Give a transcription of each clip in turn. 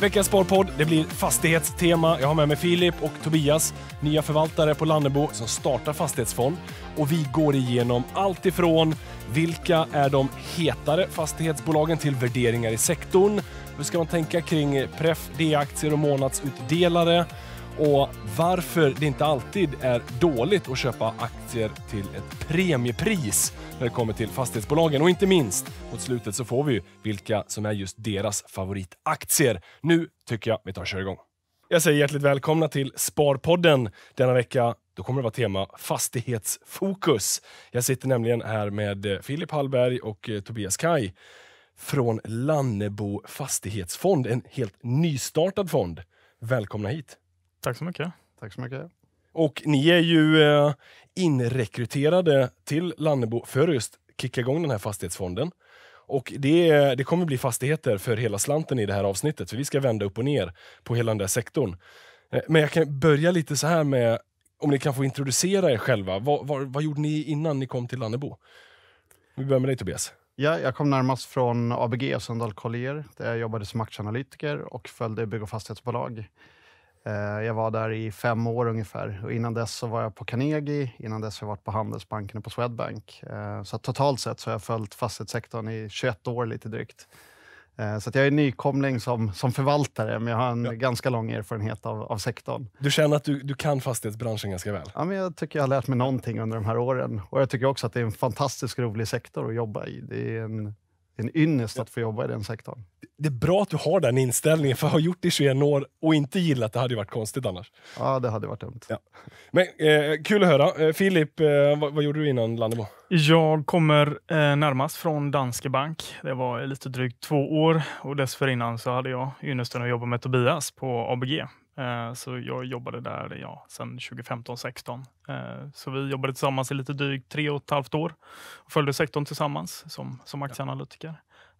Veckans sparpodd, det blir fastighetstema. Jag har med mig Filip och Tobias, nya förvaltare på Lannebo som startar Fastighetsfond. Och vi går igenom allt ifrån vilka är de hetare fastighetsbolagen till värderingar i sektorn. Hur ska man tänka kring pref, D-aktier och månadsutdelare? och varför det inte alltid är dåligt att köpa aktier till ett premiepris när det kommer till fastighetsbolagen. Och inte minst, mot slutet så får vi ju vilka som är just deras favoritaktier. Nu tycker jag vi tar och kör igång. Jag säger hjärtligt välkomna till Sparpodden denna vecka. Då kommer det vara tema fastighetsfokus. Jag sitter nämligen här med eh, Filip Hallberg och eh, Tobias Kaj från Lannebo fastighetsfond, en helt nystartad fond. Välkomna hit! Tack så mycket. Tack så mycket. Och ni är ju eh, inrekryterade till Lannebo för just kicka igång den här fastighetsfonden. Och det, det kommer bli fastigheter för hela slanten i det här avsnittet, för vi ska vända upp och ner på hela den där sektorn. Eh, men jag kan börja lite så här med om ni kan få introducera er själva. Vad, vad, vad gjorde ni innan ni kom till Lannebo? Vi börjar med dig Tobias. Ja, jag kom närmast från ABG, Sundahl Collier, där jag jobbade som aktieanalytiker och följde bygg och fastighetsbolag. Eh, jag var där i fem år ungefär och innan dess så var jag på Carnegie, innan dess har jag varit på Handelsbanken och på Swedbank. Eh, så totalt sett så har jag följt fastighetssektorn i 21 år lite drygt. Eh, så jag är nykomling som, som förvaltare, men jag har en ja. ganska lång erfarenhet av, av sektorn. Du känner att du, du kan fastighetsbranschen ganska väl? Ja, men jag tycker jag har lärt mig någonting under de här åren. Och Jag tycker också att det är en fantastiskt rolig sektor att jobba i. Det är en en ynnest att få jobba i den sektorn. Det är bra att du har den inställningen, för att ha gjort det i 21 år och inte gillat det hade ju varit konstigt annars. Ja, det hade varit dumt. Ja. Men eh, Kul att höra. Eh, Filip, eh, vad, vad, gjorde du innan Landebo? Jag kommer eh, närmast från Danske Bank. Det var lite drygt två år och dessförinnan så hade jag ynnesten att jobba med Tobias på ABG Eh, så jag jobbade där ja, sedan 2015-16. Eh, så vi jobbade tillsammans i lite drygt tre och ett halvt år och följde sektorn tillsammans som, som aktieanalytiker.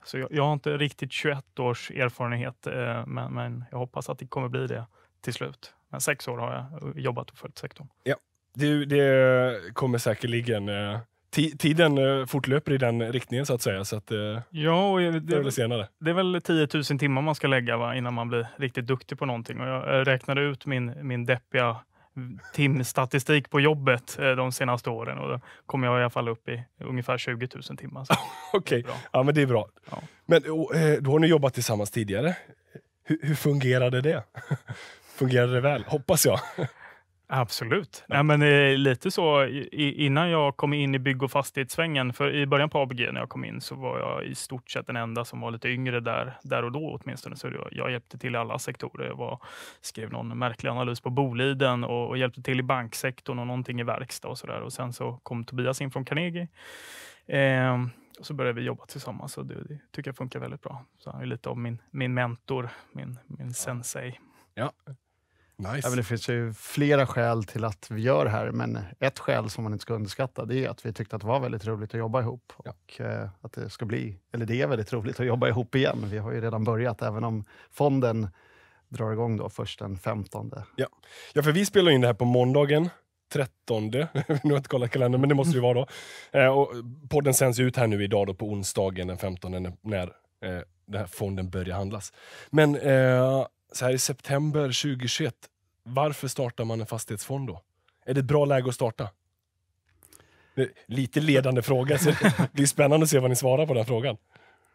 Så jag, jag har inte riktigt 21 års erfarenhet, eh, men, men jag hoppas att det kommer bli det till slut. Men sex år har jag jobbat och följt sektorn. Ja, det, det kommer säkerligen tiden eh, fortlöper i den riktningen så att säga. Så att, eh, ja, och det, det, är väl senare. det är väl 10 000 timmar man ska lägga va, innan man blir riktigt duktig på någonting. Och jag eh, räknade ut min, min deppiga mm, timstatistik på jobbet de senaste åren och då kom jag i alla fall upp i ungefär 20 000 timmar. Okej, okay. ja men det är bra. Ja. Men då har ni jobbat tillsammans tidigare. Hur, hur fungerade det? fungerade det väl? Hoppas jag. Absolut. Nej, men eh, lite så i, innan jag kom in i bygg och fastighetssvängen. För I början på ABG när jag kom in så var jag i stort sett den enda som var lite yngre där, där och då åtminstone. Så jag, jag hjälpte till i alla sektorer. Jag var, skrev någon märklig analys på Boliden och, och hjälpte till i banksektorn och någonting i verkstad och sådär. Och sen så kom Tobias in från Carnegie. Eh, och så började vi jobba tillsammans och det, det, tycker jag funkar väldigt bra. Så han är lite av min, min mentor, min, min sensei. Ja, Nice. Även det finns ju flera skäl till att vi gör det här, men ett skäl som man inte ska underskatta det är att vi tyckte att det var väldigt roligt att jobba ihop ja. och eh, att det ska bli, eller det är väldigt roligt att jobba ihop igen. Vi har ju redan börjat, även om fonden drar igång då först den 15. Ja, ja för vi spelar in det här på måndagen. 13. nu har jag inte kollat kalendern, men det måste det vara då. Eh, och podden sänds ut här nu idag då på onsdagen den 15 när, eh, den här fonden börjar handlas. Men eh, så här i september 2021, varför startar man en fastighetsfond då? Är det ett bra läge att starta? Lite ledande fråga, så det blir spännande att se vad ni svarar på den frågan.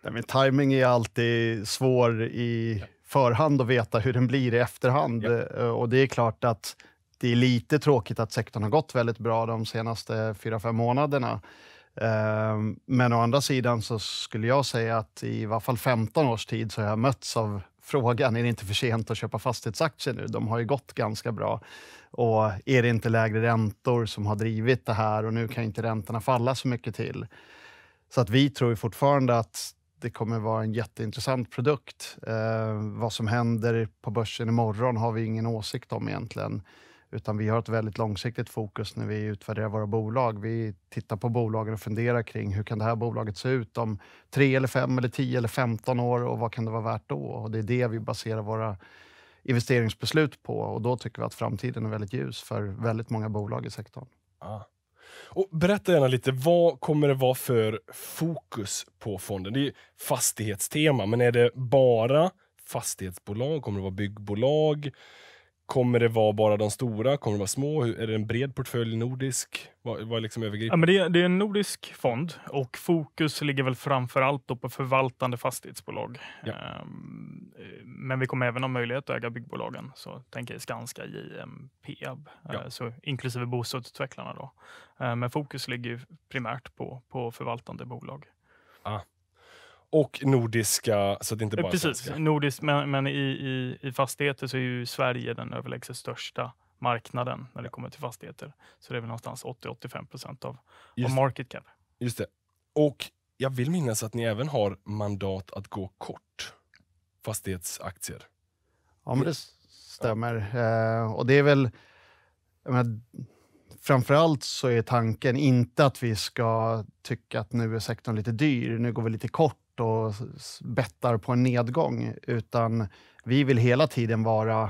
Nej, men timing är alltid svår i förhand att veta hur den blir i efterhand. Ja. Eh, och det är klart att det är lite tråkigt att sektorn har gått väldigt bra de senaste 4–5 månaderna. Ehm, men å andra sidan så skulle jag säga att i varje fall 15 års tid så har jag mötts av frågan, är det inte för sent att köpa fastighetsaktier nu? De har ju gått ganska bra. Och är det inte lägre räntor som har drivit det här och nu kan inte räntorna falla så mycket till? Så att vi tror fortfarande att det kommer vara en jätteintressant produkt. Eh, vad som händer på börsen imorgon har vi ingen åsikt om egentligen. Utan vi har ett väldigt långsiktigt fokus när vi utvärderar våra bolag. Vi tittar på bolagen och funderar kring hur kan det här bolaget se ut om tre, eller 5, eller 10 eller 15 år och vad kan det vara värt då? Och det är det vi baserar våra investeringsbeslut på och då tycker vi att framtiden är väldigt ljus för väldigt många bolag i sektorn. Ah. Och berätta gärna lite, vad kommer det vara för fokus på fonden? Det är fastighetstema, men är det bara fastighetsbolag? Kommer det vara byggbolag? Kommer det vara bara de stora? Kommer det vara små? Är det en bred portfölj? Nordisk? Vad, vad liksom Ja, men det är, det, är, en nordisk fond och fokus ligger väl framför allt på förvaltande fastighetsbolag. Ja. Um, men vi kommer även ha möjlighet att äga byggbolagen. Så tänker jag Skanska, JM, Peab, eh, ja. uh, så inklusive bostadsutvecklarna. Då. Uh, men fokus ligger primärt på, på förvaltande bolag. Ah. Och nordiska, så det inte bara Precis, svenska. Nordisk, men, men i, i, i fastigheter så är ju Sverige den överlägset största marknaden när det kommer till fastigheter. Så det är väl någonstans 80-85 procent av, av market cap. Just det. Och jag vill minnas att ni även har mandat att gå kort fastighetsaktier. Ja, men det stämmer. Ja. Uh, eh, och det är väl... Menar, framförallt så är tanken inte att vi ska tycka att nu är sektorn lite dyr, nu går vi lite kort och bettar på en nedgång, utan vi vill hela tiden vara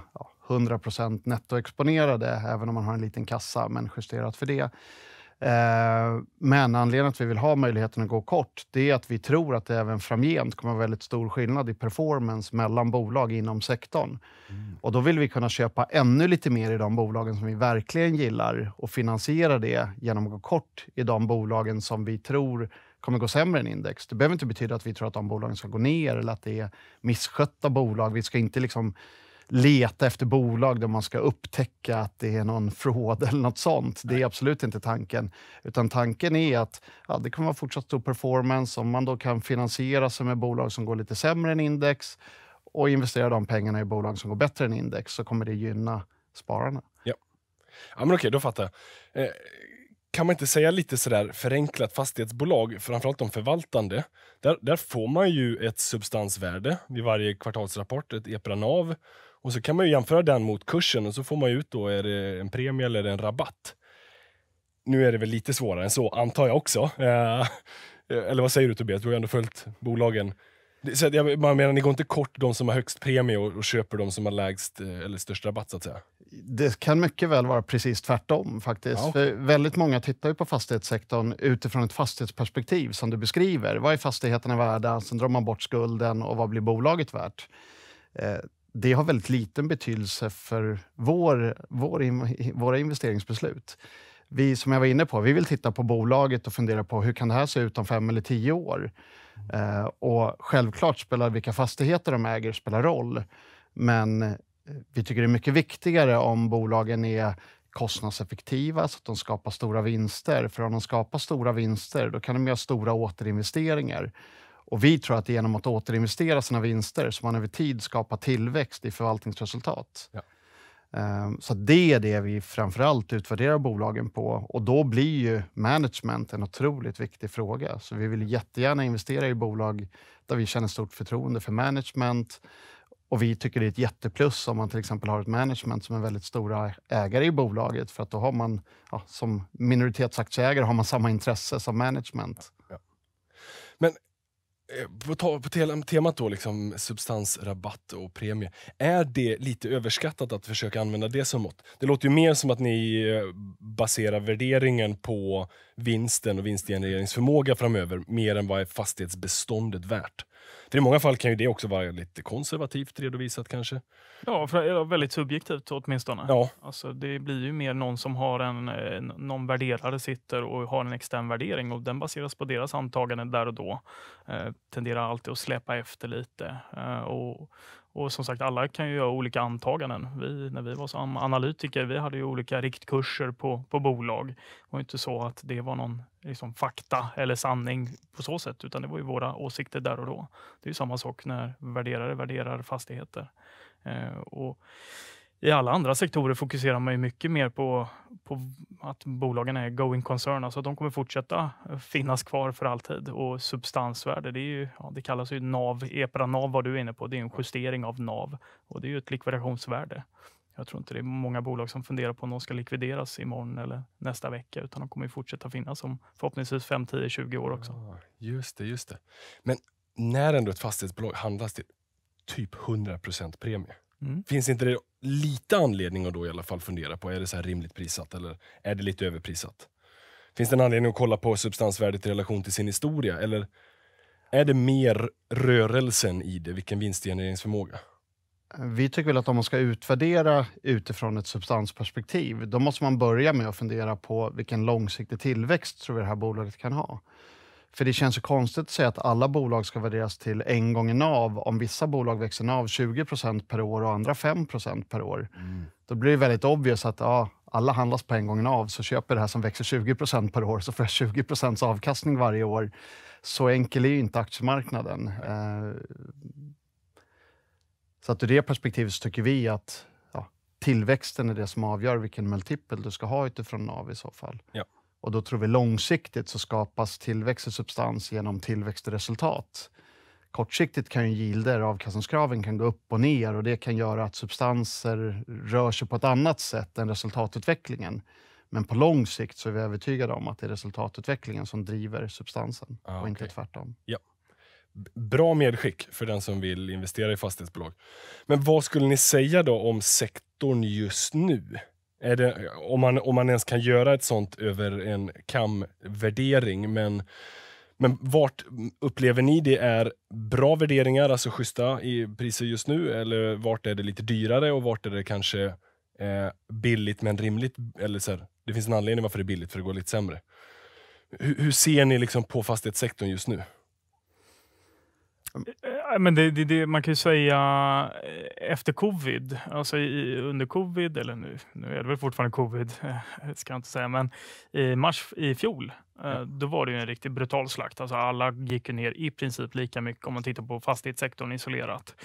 100 nettoexponerade, även om man har en liten kassa, men justerat för det. Eh, men anledningen att vi vill ha möjligheten att gå kort, det är att vi tror att det även framgent kommer vara väldigt stor skillnad i performance mellan bolag inom sektorn. Mm. Och då vill vi kunna köpa ännu lite mer i de bolagen som vi verkligen gillar och finansiera det genom att gå kort i de bolagen som vi tror kommer gå sämre än index. Det behöver inte betyda att vi tror att de bolagen ska gå ner eller att det är misskötta bolag. Vi ska inte liksom leta efter bolag där man ska upptäcka att det är någon fraud eller något sånt. Det är absolut inte tanken. Utan tanken är att ja, det kommer vara fortsatt stor performance om man då kan finansiera sig med bolag som går lite sämre än index och investera de pengarna i bolag som går bättre än index så kommer det gynna spararna. Ja, ja men okej, då fattar jag. Eh, kan man inte säga lite sådär förenklat fastighetsbolag, framförallt de förvaltande, där, där får man ju ett substansvärde vid varje kvartalsrapport, ett EPRA-NAV. Och så kan man ju jämföra den mot kursen och så får man ut då, är det en premie eller en rabatt? Nu är det väl lite svårare än så, antar jag också. Eh, eh eller vad säger du Tobias? Du har ju ändå följt bolagen. Så jag man menar, ni går inte kort de som har högst premie och, och, köper de som har lägst eh, eller störst rabatt? Så att säga. Det kan mycket väl vara precis tvärtom. faktiskt. Ja. För väldigt många tittar ju på fastighetssektorn utifrån ett fastighetsperspektiv som du beskriver. Vad är fastigheterna värda? Sen drar man bort skulden och vad blir bolaget värt? Eh, det har väldigt liten betydelse för vår, vår våra investeringsbeslut. Vi, som jag var inne på, vi vill titta på bolaget och fundera på hur kan det här se ut om fem eller tio år? Eh, och självklart spelar vilka fastigheter de äger spelar roll. Men eh, vi tycker det är mycket viktigare om bolagen är kostnadseffektiva så att de skapar stora vinster. För om de skapar stora vinster, då kan de göra stora återinvesteringar. Och vi tror att genom att återinvestera sina vinster så man över tid skapar tillväxt i förvaltningsresultat. Ja. Ehm, så det är det vi framför allt utvärderar bolagen på och då blir ju management en otroligt viktig fråga. Så vi vill jättegärna investera i bolag där vi känner stort förtroende för management och vi tycker det är ett jätteplus om man till exempel har ett management som är väldigt stora ägare i bolaget för att då har man ja, som minoritetsaktieägare har man samma intresse som management. ja. Men Eh, på, ta, på temat då, liksom substansrabatt och premie. Är det lite överskattat att försöka använda det som mått? Det låter ju mer som att ni eh, baserar värderingen på vinsten och vinstgenereringsförmåga framöver mer än vad är fastighetsbeståndet värt. För i många fall kan ju det också vara lite konservativt redovisat kanske. Ja, för, väldigt subjektivt åtminstone. Ja. Alltså, det blir ju mer någon som har en, eh, någon värderare sitter och har en extern värdering och den baseras på deras antaganden där och då. Eh, tenderar alltid att släpa efter lite. Eh, och och som sagt, alla kan ju göra olika antaganden. Vi, när vi var som analytiker, vi hade ju olika riktkurser på, på bolag. Det var inte så att det var någon liksom, fakta eller sanning på så sätt, utan det var ju våra åsikter där och då. Det är ju samma sak när värderare värderar fastigheter. Eh, och i alla andra sektorer fokuserar man ju mycket mer på, på att bolagen är going concern, alltså att de kommer fortsätta eh, finnas kvar för alltid. Och substansvärde, det, är ju, ja, det kallas ju NAV, EPRA-NAV var du är inne på, det är en justering av NAV och det är ju ett likvidationsvärde. Jag tror inte det är många bolag som funderar på om de ska likvideras imorgon eller nästa vecka, utan de kommer ju fortsätta finnas om förhoppningsvis 5, 10, 20 år också. just det, just det. Men när ändå ett fastighetsbolag handlas till typ 100 premie, Mm. Finns inte det lite anledning att då i alla fall fundera på, är det så här rimligt prissatt eller är det lite överprissatt? Finns det en anledning att kolla på substansvärdet i relation till sin historia eller är det mer rörelsen i det, vilken vinstgenereringsförmåga? Vi tycker väl att om man ska utvärdera utifrån ett substansperspektiv, då måste man börja med att fundera på vilken långsiktig tillväxt tror vi det här bolaget kan ha. För det känns så konstigt att säga att alla bolag ska värderas till en gång av, om vissa bolag växer av 20 per år och andra 5 per år. Mm. Då blir det väldigt obvious att ja, alla handlas på en gång av, så köper det här som växer 20 per år så får jag 20 avkastning varje år. Så enkel är ju inte aktiemarknaden. Eh, så att ur det perspektivet så tycker vi att ja, tillväxten är det som avgör vilken multipel du ska ha utifrån NAV i så fall. Ja. Och då tror vi långsiktigt så skapas tillväxt och substans genom tillväxt och resultat. Kortsiktigt kan ju gilder, avkastningskraven, kan gå upp och ner och det kan göra att substanser rör sig på ett annat sätt än resultatutvecklingen. Men på lång sikt så är vi övertygade om att det är resultatutvecklingen som driver substansen ah, och inte tvärtom. Ja. Bra medskick för den som vill investera i fastighetsbolag. Men vad skulle ni säga då om sektorn just nu? Det, om, man, om man ens kan göra ett sånt över en kamvärdering. Men, men vart upplever ni det är bra värderingar, alltså schyssta i priser just nu? Eller vart är det lite dyrare och vart är det kanske eh, billigt men rimligt? Eller så här, det finns en anledning varför det är billigt, för det går lite sämre. Hur, hur ser ni liksom på fastighetssektorn just nu? Mm men det, det, det, man kan ju säga eh, efter covid, alltså i, under covid, eller nu, nu är det väl fortfarande covid, ska jag inte säga, men i mars i fjol Eh, då var det ju en riktigt brutal slakt. Alltså alla gick ner i princip lika mycket om man tittar på fastighetssektorn isolerat.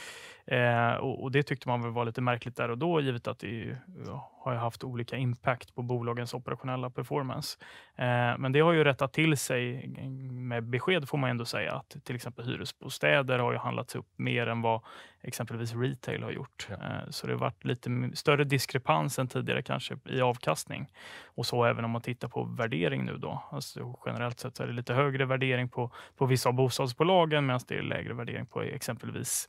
Eh, och, och, Det tyckte man väl var lite märkligt där och då, givet att det ja, har haft olika impact på bolagens operationella performance. Eh, men det har ju rättat till sig med besked, får man ändå säga, att till exempel hyresbostäder har ju handlats upp mer än vad exempelvis retail har gjort. Ja. Eh, så det har varit lite större diskrepans än tidigare kanske i avkastning. Och så även om man tittar på värdering nu då. Alltså generellt sett så är det lite högre värdering på, på vissa av bostadsbolagen medan det är lägre värdering på exempelvis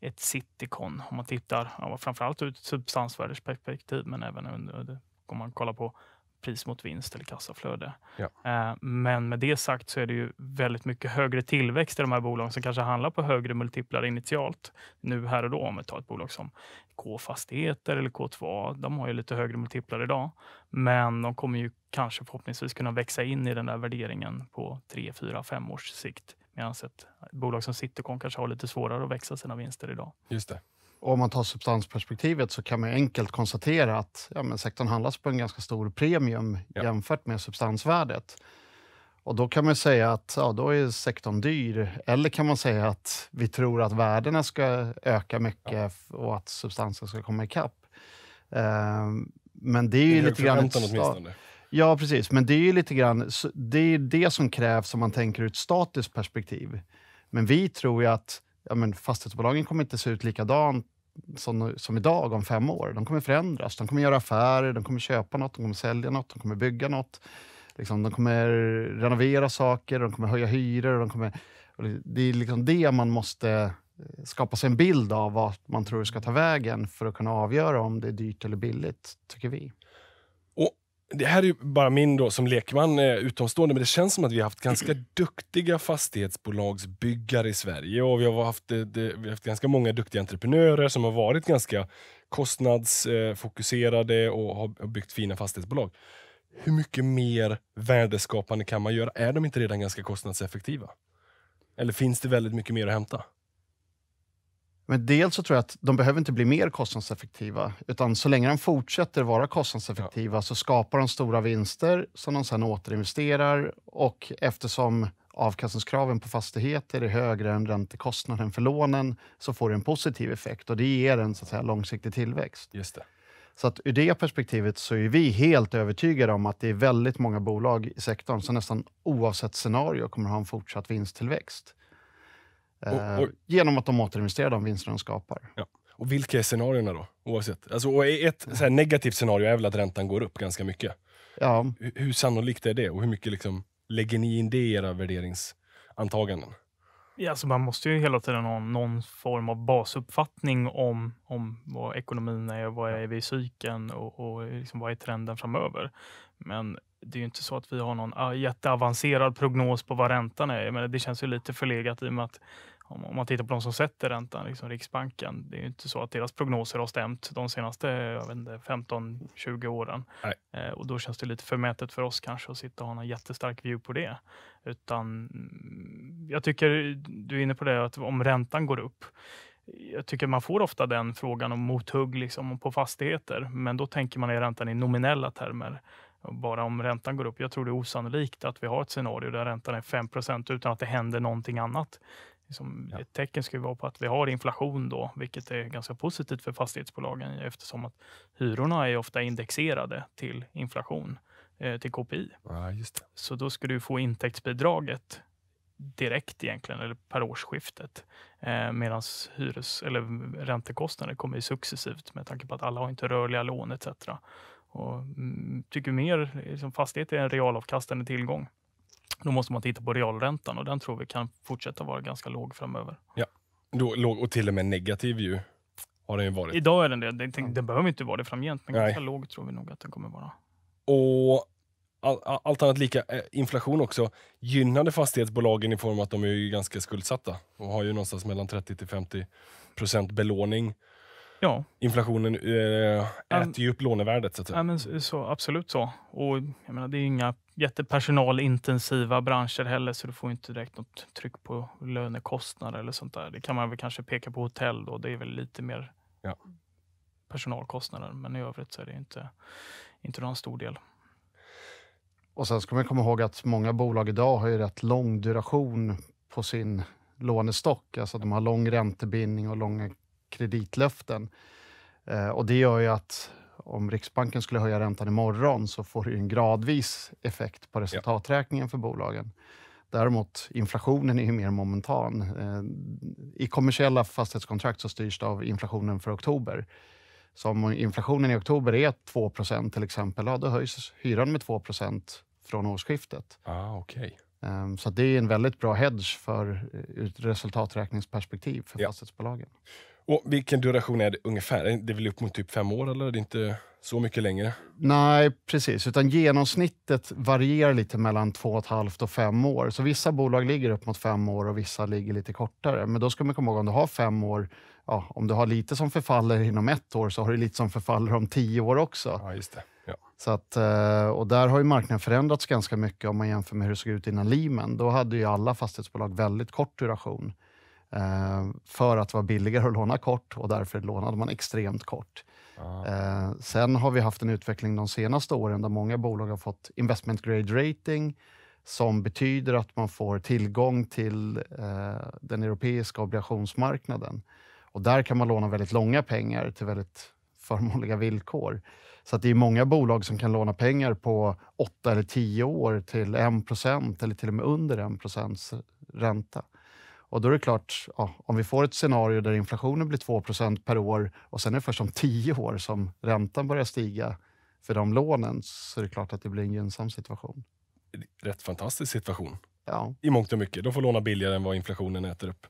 ett Citycon om man tittar ja, framförallt ur ett substansvärdesperspektiv men även under, om man kollar på pris mot vinst eller kassaflöde. Ja. Eh, men med det sagt så är det ju väldigt mycket högre tillväxt i de här bolagen som kanske handlar på högre multiplar initialt. Nu här och då, om vi tar ett bolag som K-fastigheter eller K2, de har ju lite högre multiplar idag. Men de kommer ju kanske förhoppningsvis kunna växa in i den där värderingen på tre, fyra, fem års sikt. Medan ett bolag som Citycon kanske har lite svårare att växa sina vinster idag. Just det om man tar substansperspektivet så kan man enkelt konstatera att ja, men sektorn handlas på en ganska stor premium ja. jämfört med substansvärdet. Och då kan man säga att ja, då är sektorn dyr. Eller kan man säga att vi tror att värdena ska öka mycket ja. och att substansen ska komma ikapp. Um, men det är ju lite grann... Ett, åtminstone. Ja, precis. Men det är ju lite grann... Det är det som krävs om man tänker ur ett statiskt perspektiv. Men vi tror ju att ja, men fastighetsbolagen kommer inte se ut likadant som, som idag om fem år. De kommer förändras. De kommer göra affärer, de kommer köpa något, de kommer sälja något, de kommer bygga något. Liksom, de kommer renovera saker, de kommer höja hyror. De kommer, det är liksom det man måste eh, skapa sig en bild av vad man tror ska ta vägen för att kunna avgöra om det är dyrt eller billigt, tycker vi det här är ju bara min då som lekman eh, utomstående, men det känns som att vi har haft ganska duktiga fastighetsbolagsbyggare i Sverige och vi har haft, eh, det, vi har haft ganska många duktiga entreprenörer som har varit ganska kostnadsfokuserade och har byggt fina fastighetsbolag. Hur mycket mer värdeskapande kan man göra? Är de inte redan ganska kostnadseffektiva? Eller finns det väldigt mycket mer att hämta? Men dels så tror jag att de behöver inte bli mer kostnadseffektiva. Utan så länge de fortsätter vara kostnadseffektiva ja. så skapar de stora vinster som de sen återinvesterar. Och eftersom avkastningskraven på fastigheter är högre än räntekostnaden för lånen så får det en positiv effekt och det ger en så att säga, långsiktig tillväxt. Just det. Så att ur det perspektivet så är vi helt övertygade om att det är väldigt många bolag i sektorn som nästan oavsett scenario kommer att ha en fortsatt vinsttillväxt och, eh, och, genom att de återinvesterar de vinster de skapar. Ja. Och vilka är scenarierna då? Oavsett. Alltså, och ett så här, negativt scenario är väl att räntan går upp ganska mycket. Ja. Hur, hur sannolikt är det och hur mycket liksom, lägger ni in det i era värderingsantaganden? Ja, alltså man måste ju hela tiden ha någon form av basuppfattning om, om vad ekonomin är, vad är vi i cykeln och, och liksom vad är trenden framöver. Men det är ju inte så att vi har någon ah, jätteavancerad prognos på vad räntan är. Men det känns ju lite förlegat i och med att om, man tittar på de som sätter räntan, liksom Riksbanken. Det är ju inte så att deras prognoser har stämt de senaste 15-20 åren. Eh, och då känns det lite förmätet för oss kanske att sitta och ha en jättestark view på det. Utan mm, jag tycker, du är inne på det, att om räntan går upp, jag tycker man får ofta den frågan om mothugg liksom på fastigheter, men då tänker man i räntan i nominella termer. Bara om räntan går upp. Jag tror det är osannolikt att vi har ett scenario där räntan är 5 utan att det händer någonting annat. Liksom, ja. Ett tecken ska vara på att vi har inflation då, vilket är ganska positivt för fastighetsbolagen eftersom att hyrorna är ofta indexerade till inflation, eh, till KPI. Ja, Så då ska du få intäktsbidraget direkt egentligen, eller per årsskiftet. Eh, Medan räntekostnader kommer successivt med tanke på att alla har inte rörliga lån etc. Och, mm, tycker mer liksom, fastighet är en realavkastande tillgång. Då måste man titta på realräntan och den tror vi kan fortsätta vara ganska låg framöver. Ja, då, låg och till och med negativ ju. Har den ju varit. Idag är den det. Den, den, den behöver inte vara det framgent, men Nej. ganska låg tror vi nog att den kommer vara. Och all, allt annat lika, eh, inflation också gynnade fastighetsbolagen i form av att de är ganska skuldsatta och har ju någonstans mellan 30 till 50 procent belåning. Ja. Inflationen eh, äter ju upp lånevärdet. Så att säga. Ja, så, absolut så. Och jag menar, det är inga jättepersonalintensiva branscher heller, så du får inte direkt något tryck på lönekostnader eller sånt där. Det kan man väl kanske peka på hotell då. Det är väl lite mer ja. personalkostnader, men i övrigt så är det inte, inte någon stor del. Och sen ska man komma ihåg att många bolag idag har ju rätt lång duration på sin lånestock, alltså de har lång räntebindning och långa kreditlöften. Eh, och det gör ju att om Riksbanken skulle höja räntan imorgon så får det en gradvis effekt på resultaträkningen för bolagen. Däremot inflationen är ju mer momentan. Eh, I kommersiella fastighetskontrakt så styrs det av inflationen för oktober. Så om inflationen i oktober är 2 till exempel, ja, då höjs hyran med 2 från årsskiftet. Ah, okay. Ehm, så det är en väldigt bra hedge för eh, ur ett resultaträkningsperspektiv för ja. fastighetsbolagen. Och vilken duration är det ungefär? Det är väl upp mot typ fem år eller? Det är inte så mycket längre? Nej, precis. Utan genomsnittet varierar lite mellan två och ett halvt och fem år. Så vissa bolag ligger upp mot fem år och vissa ligger lite kortare. Men då ska man komma ihåg om du har fem år, ja, om du har lite som förfaller inom ett år så har du lite som förfaller om tio år också. Ja, just det. Ja. Så att, eh, och där har ju marknaden förändrats ganska mycket om man jämför med hur det såg ut innan Lehman. Då hade ju alla fastighetsbolag väldigt kort duration. Eh, för att vara billigare att låna kort och därför lånade man extremt kort. Ah. Sen har vi haft en utveckling de senaste åren där många bolag har fått investment grade rating som betyder att man får tillgång till eh, den europeiska obligationsmarknaden. Och där kan man låna väldigt långa pengar till väldigt förmånliga villkor. Så att det är många bolag som kan låna pengar på 8 eller 10 år till 1 eller till och med under 1 ränta. Och då är det klart, ja, om vi får ett scenario där inflationen blir 2 per år och sen är det först om tio år som räntan börjar stiga för de lånen så är det klart att det blir en gynnsam situation. Rätt fantastisk situation. Ja. I mångt och mycket. De får låna billigare än vad inflationen äter upp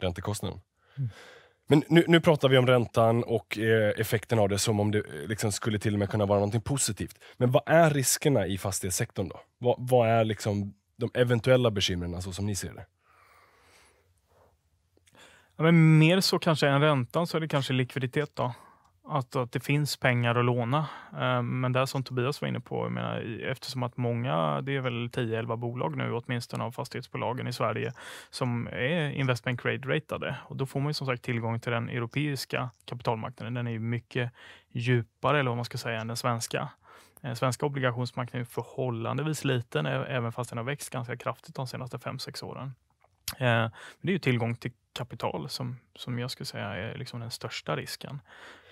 räntekostnaden. Mm. Men nu, nu, pratar vi om räntan och eh, effekten av det som om det eh, liksom skulle till och med kunna vara något positivt. Men vad är riskerna i fastighetssektorn? då? Vad, vad är liksom de eventuella bekymren så alltså, som ni ser det? Ja, men mer så kanske än räntan så är det kanske likviditet då. Att, att det finns pengar att låna. Eh, men det som Tobias var inne på, jag menar, eftersom att många, det är väl 10-11 bolag nu åtminstone av fastighetsbolagen i Sverige som är investment grade-ratade. Och då får man ju som sagt tillgång till den europeiska kapitalmarknaden. Den är ju mycket djupare eller vad man ska säga än den svenska. Den eh, svenska obligationsmarknaden är förhållandevis liten, även fast den har växt ganska kraftigt de senaste 5-6 åren. Eh, men det är ju tillgång till kapital som, som jag skulle säga är liksom den största risken.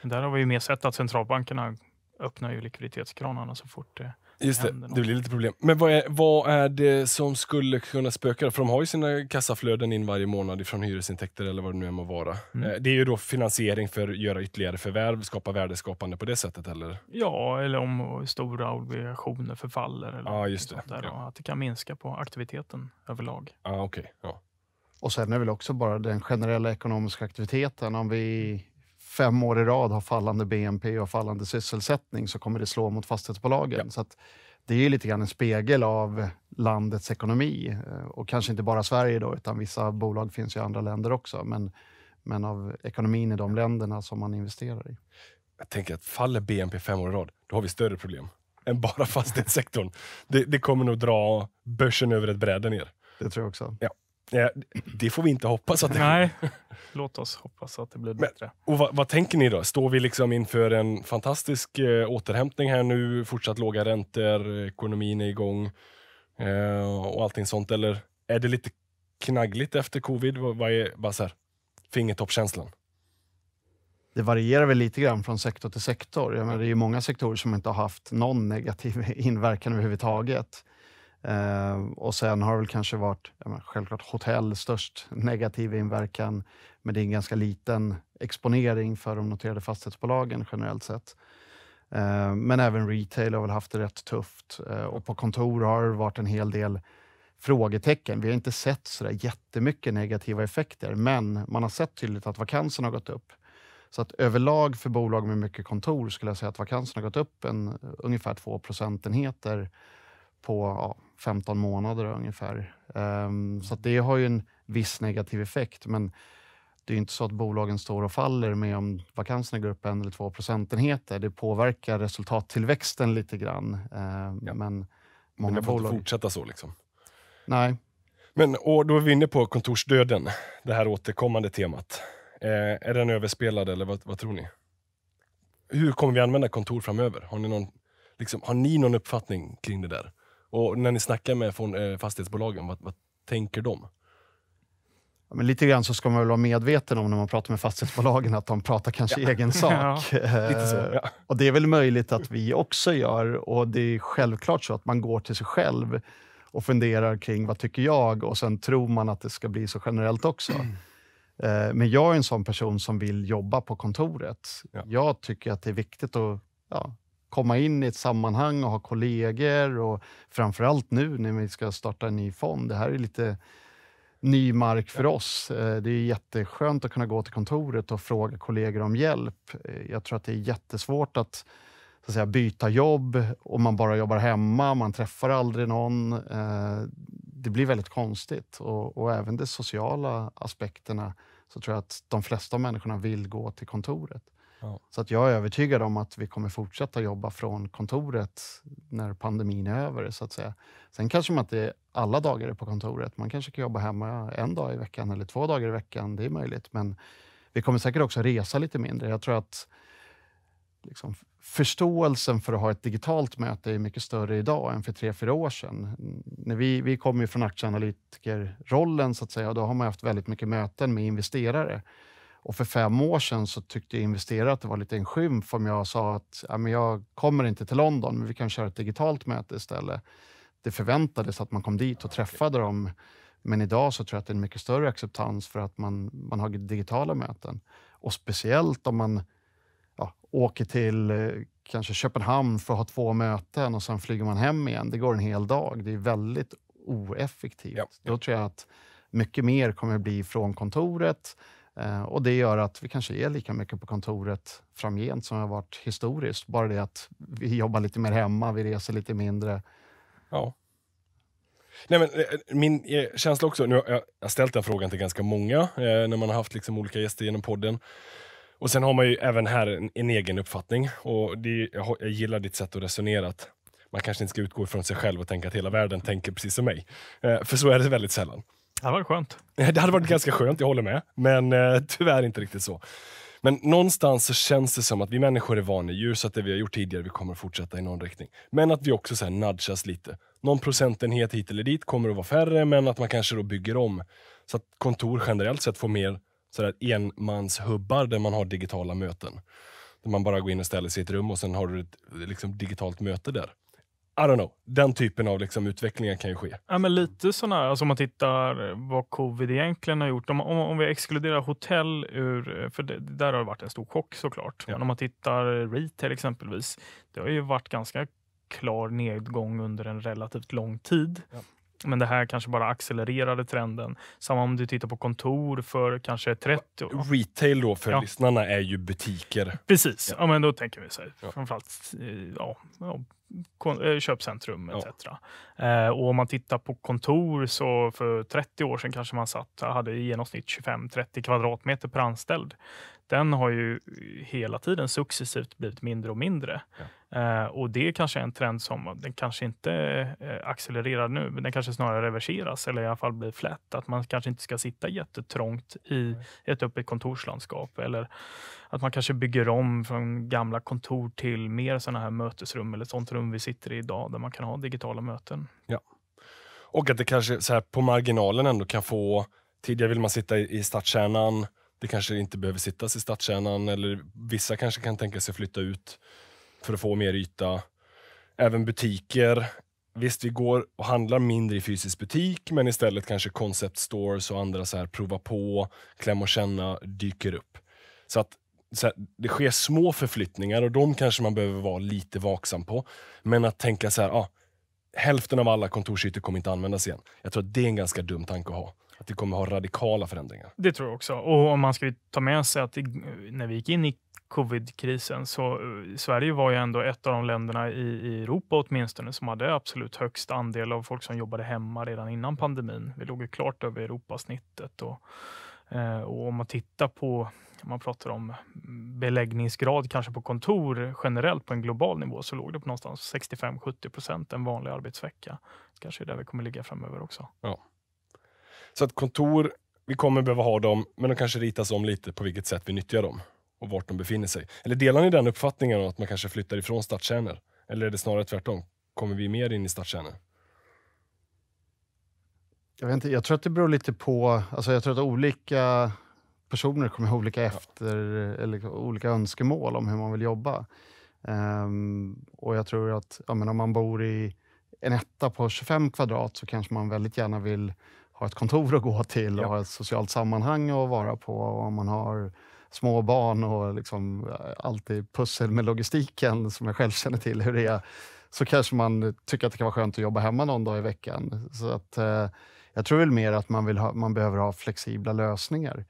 Men där har vi ju mer sett att centralbankerna öppnar ju likviditetskranarna så fort det Just det, det blir lite problem. Men vad är, vad är det som skulle kunna spöka? För de har ju sina kassaflöden in varje månad från hyresintäkter eller vad det nu än må vara. Mm. Eh, det är ju då finansiering för att göra ytterligare förvärv, skapa värdeskapande på det sättet eller? Ja, eller om stora obligationer förfaller. Eller ja, just det. Där, ja. Att det kan minska på aktiviteten överlag. Ah, okay. Ja, okej. Och sen är väl också bara den generella ekonomiska aktiviteten. Om vi fem år i rad har fallande BNP och fallande sysselsättning så kommer det slå mot fastighetsbolagen. Ja. Så det är lite grann en spegel av landets ekonomi. Eh, och kanske inte bara Sverige då, utan vissa bolag finns i andra länder också. Men, men av ekonomin i de länderna som man investerar i. Jag tänker att faller BNP fem år i rad, då har vi större problem än bara fastighetssektorn. det, det kommer nog dra börsen över ett bräde ner. Det tror jag också. Ja. Eh, det får vi inte hoppas att det Nej, låt oss hoppas att det blir bättre. Men, och vad, vad, tänker ni då? Står vi liksom inför en fantastisk eh, återhämtning här nu? Fortsatt låga räntor, ekonomin är igång eh, och allting sånt. Eller är det lite knaggligt efter covid? Vad, vad är bara så här, fingertoppkänslan? Det varierar väl lite grann från sektor till sektor. Jag menar, det är ju många sektorer som inte har haft någon negativ inverkan överhuvudtaget. Uh, och sen har det väl kanske varit, menar, självklart hotell störst negativ inverkan, men det är en ganska liten exponering för de noterade fastighetsbolagen generellt sett. Uh, men även retail har väl haft det rätt tufft uh, och på kontor har det varit en hel del frågetecken. Vi har inte sett så där jättemycket negativa effekter, men man har sett tydligt att vakanserna har gått upp. Så att överlag för bolag med mycket kontor skulle jag säga att vakanserna har gått upp en, ungefär 2 procentenheter på ja, 15 månader ungefär. Um, så det har ju en viss negativ effekt, men det är inte så att bolagen står och faller med om vakanserna går upp en eller två procentenheter. Det påverkar resultattillväxten lite grann. Um, ja. Men många det får bolag... inte fortsätta så liksom? Nej. Men och då är vi inne på kontorsdöden, det här återkommande temat. Eh, är den överspelad eller vad, vad, tror ni? Hur kommer vi använda kontor framöver? Har ni någon, liksom, har ni någon uppfattning kring det där? Och när ni snackar med eh, fastighetsbolagen, vad, vad tänker de? Ja, men lite grann så ska man väl vara medveten om när man pratar med fastighetsbolagen att de pratar kanske ja. egen sak. Eh, ja. Så, och Det är väl möjligt att vi också gör. och Det är självklart så att man går till sig själv och funderar kring vad tycker jag och sen tror man att det ska bli så generellt också. Mm. Eh, men jag är en sån person som vill jobba på kontoret. Jag tycker att det är viktigt att komma in i ett sammanhang och ha kollegor och framför allt nu när vi ska starta en ny fond. Det här är lite ny mark för oss. Eh, det är jätteskönt att kunna gå till kontoret och fråga kollegor om hjälp. Eh, jag tror att det är jättesvårt att, att säga, byta jobb om man bara jobbar hemma, man träffar aldrig någon. Eh, det blir väldigt konstigt och, och även de sociala aspekterna så tror jag att de flesta människorna vill gå till kontoret. Ja. Så att jag är övertygad om att vi kommer fortsätta jobba från kontoret när pandemin är över. Så att säga. Sen kanske man inte alla dagar är på kontoret. Man kanske kan jobba hemma en dag i veckan eller två dagar i veckan. Det är möjligt. Men vi kommer säkert också resa lite mindre. Jag tror att liksom, förståelsen för att ha ett digitalt möte är mycket större idag än för tre, fyra år sedan. När vi, vi kommer ju från aktieanalytikerrollen så att säga och då har man haft väldigt mycket möten med investerare. Och för fem år sedan så tyckte investerare att det var lite en skymf om jag sa att ja, men jag kommer inte till London, men vi kan köra ett digitalt möte istället. Det förväntades att man kom dit och träffade dem. Men idag så tror jag att det är en mycket större acceptans för att man, man har digitala möten. Och speciellt om man ja, åker till eh, kanske Köpenhamn för att ha två möten och sen flyger man hem igen. Det går en hel dag. Det är väldigt oeffektivt. Ja. Då tror jag att mycket mer kommer att bli från kontoret Eh, och Det gör att vi kanske är lika mycket på kontoret framgent som vi har varit historiskt. Bara det att vi jobbar lite mer hemma, vi reser lite mindre. Ja. Nej, men, eh, min eh, känsla också, nu har jag, ställt den frågan till ganska många när man har haft liksom, olika gäster genom podden. Och Sen har man ju även här en, en egen uppfattning. Och det, jag, gillar ditt sätt att resonera. Att man kanske inte ska utgå ifrån sig själv och tänka att hela världen tänker precis som mig. för så är det väldigt sällan. Det hade varit skönt. Det hade varit ganska skönt, jag håller med. Men eh, tyvärr inte riktigt så. Men någonstans så känns det som att vi människor är vanedjur så att det vi har gjort tidigare vi kommer att fortsätta i någon riktning. Men att vi också så här nudgas lite. Någon procentenhet hit eller dit kommer att vara färre men att man kanske då bygger om. Så att kontor generellt sett får mer enmanshubbar där man har digitala möten. Där man bara går in och ställer sig i ett rum och sen har du ett liksom, digitalt möte där. I don't know. Den typen av liksom utvecklingar kan ju ske. Ja, men lite sådana här, alltså om man tittar eh, vad covid egentligen har gjort. Om, om, om vi exkluderar hotell ur, eh, för det, där har det varit en stor chock såklart. Ja. Men om man tittar eh, retail exempelvis. Det har ju varit ganska klar nedgång under en relativt lång tid. Ja. Men det här kanske bara accelererade trenden. Samma om du tittar på kontor för kanske 30 år. Retail då för ja. lyssnarna är ju butiker. Precis, ja. ja men då tänker vi så här, ja. framförallt eh, ja, eh, köpcentrum etc. Eh, och om man tittar på kontor så för 30 år sedan kanske man satt, hade i genomsnitt 25-30 kvadratmeter per anställd den har ju hela tiden successivt blivit mindre och mindre. Ja. Eh, och Det kanske är en trend som den kanske inte eh, accelererar nu, men den kanske snarare reverseras eller i alla fall blir flätt. Att man kanske inte ska sitta jättetrångt i ett öppet kontorslandskap eller att man kanske bygger om från gamla kontor till mer sådana här mötesrum eller sånt rum vi sitter i idag där man kan ha digitala möten. Ja. Och att det kanske så här, på marginalen ändå kan få Tidigare vill man sitta i stadskärnan, det kanske inte behöver sittas i stadskärnan eller vissa kanske kan tänka sig flytta ut för att få mer yta. Även butiker. Visst, vi går och handlar mindre i fysisk butik, men istället kanske concept stores och andra så här prova på, kläm och känna dyker upp. Så att så här, det sker små förflyttningar och de kanske man behöver vara lite vaksam på. Men att tänka så här, ah, hälften av alla kontorsytor kommer inte användas igen. Jag tror att det är en ganska dum tanke att ha att det kommer ha radikala förändringar. Det tror jag också. Och om man ska ta med sig att när vi gick in i covidkrisen så eh, Sverige var ju ändå ett av de länderna i, i Europa åtminstone som hade absolut högst andel av folk som jobbade hemma redan innan pandemin. Vi låg ju klart över Europasnittet och, eh, och om man tittar på man pratar om beläggningsgrad kanske på kontor generellt på en global nivå så låg det på någonstans 65-70 procent en vanlig arbetsvecka. Kanske är där vi kommer ligga framöver också. Ja. Så att kontor, vi kommer behöva ha dem, men de kanske ritas om lite på vilket sätt vi nyttjar dem och vart de befinner sig. Eller delar ni den uppfattningen att man kanske flyttar ifrån stadskärnor? Eller är det snarare tvärtom? Kommer vi mer in i stadskärnor? Jag, jag tror att det beror lite på, alltså jag tror att olika personer kommer ha olika, efter, ja. eller olika önskemål om hur man vill jobba. Um, och jag tror att ja, men om man bor i en etta på 25 kvadrat så kanske man väldigt gärna vill har ett kontor att gå till och ja. har ett socialt sammanhang att vara på. Och om man har små barn och liksom eh, alltid pussel med logistiken som jag själv känner till hur det är, så kanske man tycker att det kan vara skönt att jobba hemma någon dag i veckan. Så att, eh, jag tror väl mer att man, vill ha, man behöver ha flexibla lösningar.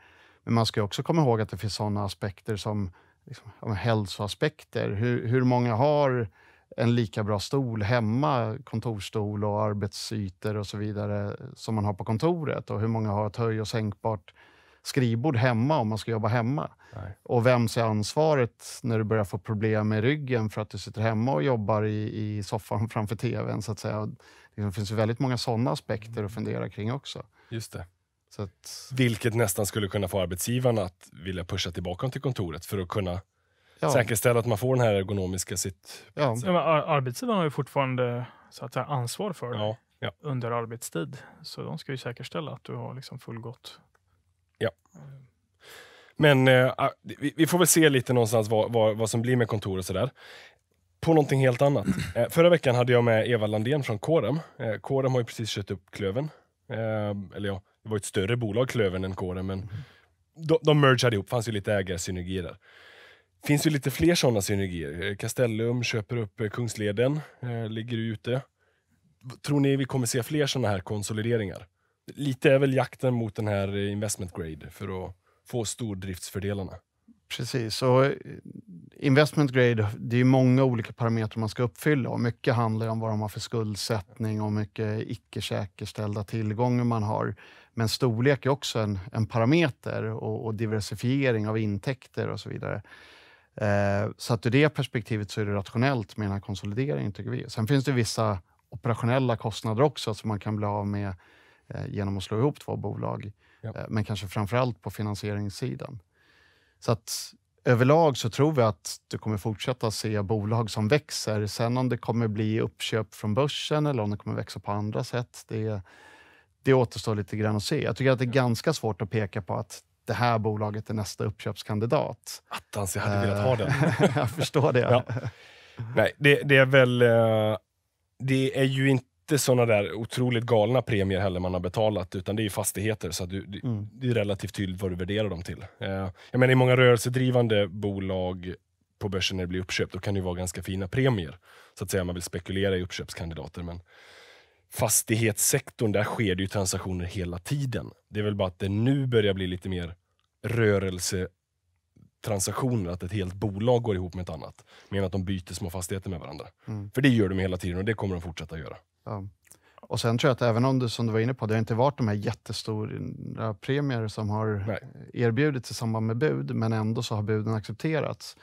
Men man ska också komma ihåg att det finns sådana aspekter som liksom, hälsoaspekter. Hur, hur många har en lika bra stol hemma, kontorsstol och arbetsytor och så vidare som man har på kontoret och hur många har ett höj och sänkbart skrivbord hemma om man ska jobba hemma? Nej. Och vems är ansvaret när du börjar få problem med ryggen för att du sitter hemma och jobbar i, i soffan framför tvn? Så att säga. Det finns väldigt många sådana aspekter att fundera kring också. Just det. Att... Vilket nästan skulle kunna få arbetsgivarna att vilja pusha tillbaka dem till kontoret för att kunna ja. säkerställa att man får den här ergonomiska sitt... Ja. ja arbetsgivaren har ju fortfarande så att säga, ansvar för dig ja. under arbetstid. Så de ska ju säkerställa att du har liksom fullgott... Ja. Men eh, vi, vi, får väl se lite någonstans vad, vad, vad som blir med kontor och sådär på någonting helt annat. Eh, förra veckan hade jag med Eva Landén från Korem. Eh, Korem har ju precis köpt upp Klöven. Eh, eller ja, det var ett större bolag Klöven än Korem, men mm. de, de mergade ihop, fanns ju lite ägarsynergier där finns ju lite fler sådana synergier. Eh, Castellum köper upp eh, Kungsleden, eh, ligger ute. Tror ni vi kommer se fler sådana här konsolideringar? Lite är väl jakten mot den här investment grade för att få stordriftsfördelarna. Precis, och investment grade, det är många olika parametrar man ska uppfylla och mycket handlar om vad de har för skuldsättning och mycket icke säkerställda tillgångar man har. Men storlek är också en, en parameter och, och diversifiering av intäkter och så vidare. Eh, så att ur det perspektivet så är det rationellt med den här konsolideringen, tycker vi. Sen finns det vissa operationella kostnader också som man kan bli av med eh, genom att slå ihop två bolag. Ja. Eh, men kanske framför allt på finansieringssidan. Så att överlag så tror vi att du kommer fortsätta se bolag som växer. Sen om det kommer bli uppköp från börsen eller om det kommer växa på andra sätt, det, det återstår lite grann att se. Jag tycker att det är ganska svårt att peka på att det här bolaget är nästa uppköpskandidat. Attans, jag hade velat ha den. Eh, jag förstår det. Ja. Nej, det, det, är väl... Eh, det är ju inte såna där otroligt galna premier heller man har betalat, utan det är fastigheter. Så du, det, mm. det är relativt tydligt vad du värderar dem till. Eh, jag menar, i många rörelsedrivande bolag på börsen när det blir uppköp, då kan det vara ganska fina premier. Så att säga, man vill spekulera i uppköpskandidater. Men fastighetssektorn, där sker det ju transaktioner hela tiden. Det är väl bara att det nu börjar bli lite mer rörelsetransaktioner, att ett helt bolag går ihop med ett annat. Men att de byter små fastigheter med varandra. Mm. För det gör de hela tiden och det kommer de fortsätta göra. Ja. Och sen tror jag att även om det, som du var inne på, det har inte varit de här jättestora premier som har Nej. erbjudits i samband med bud, men ändå så har buden accepterats.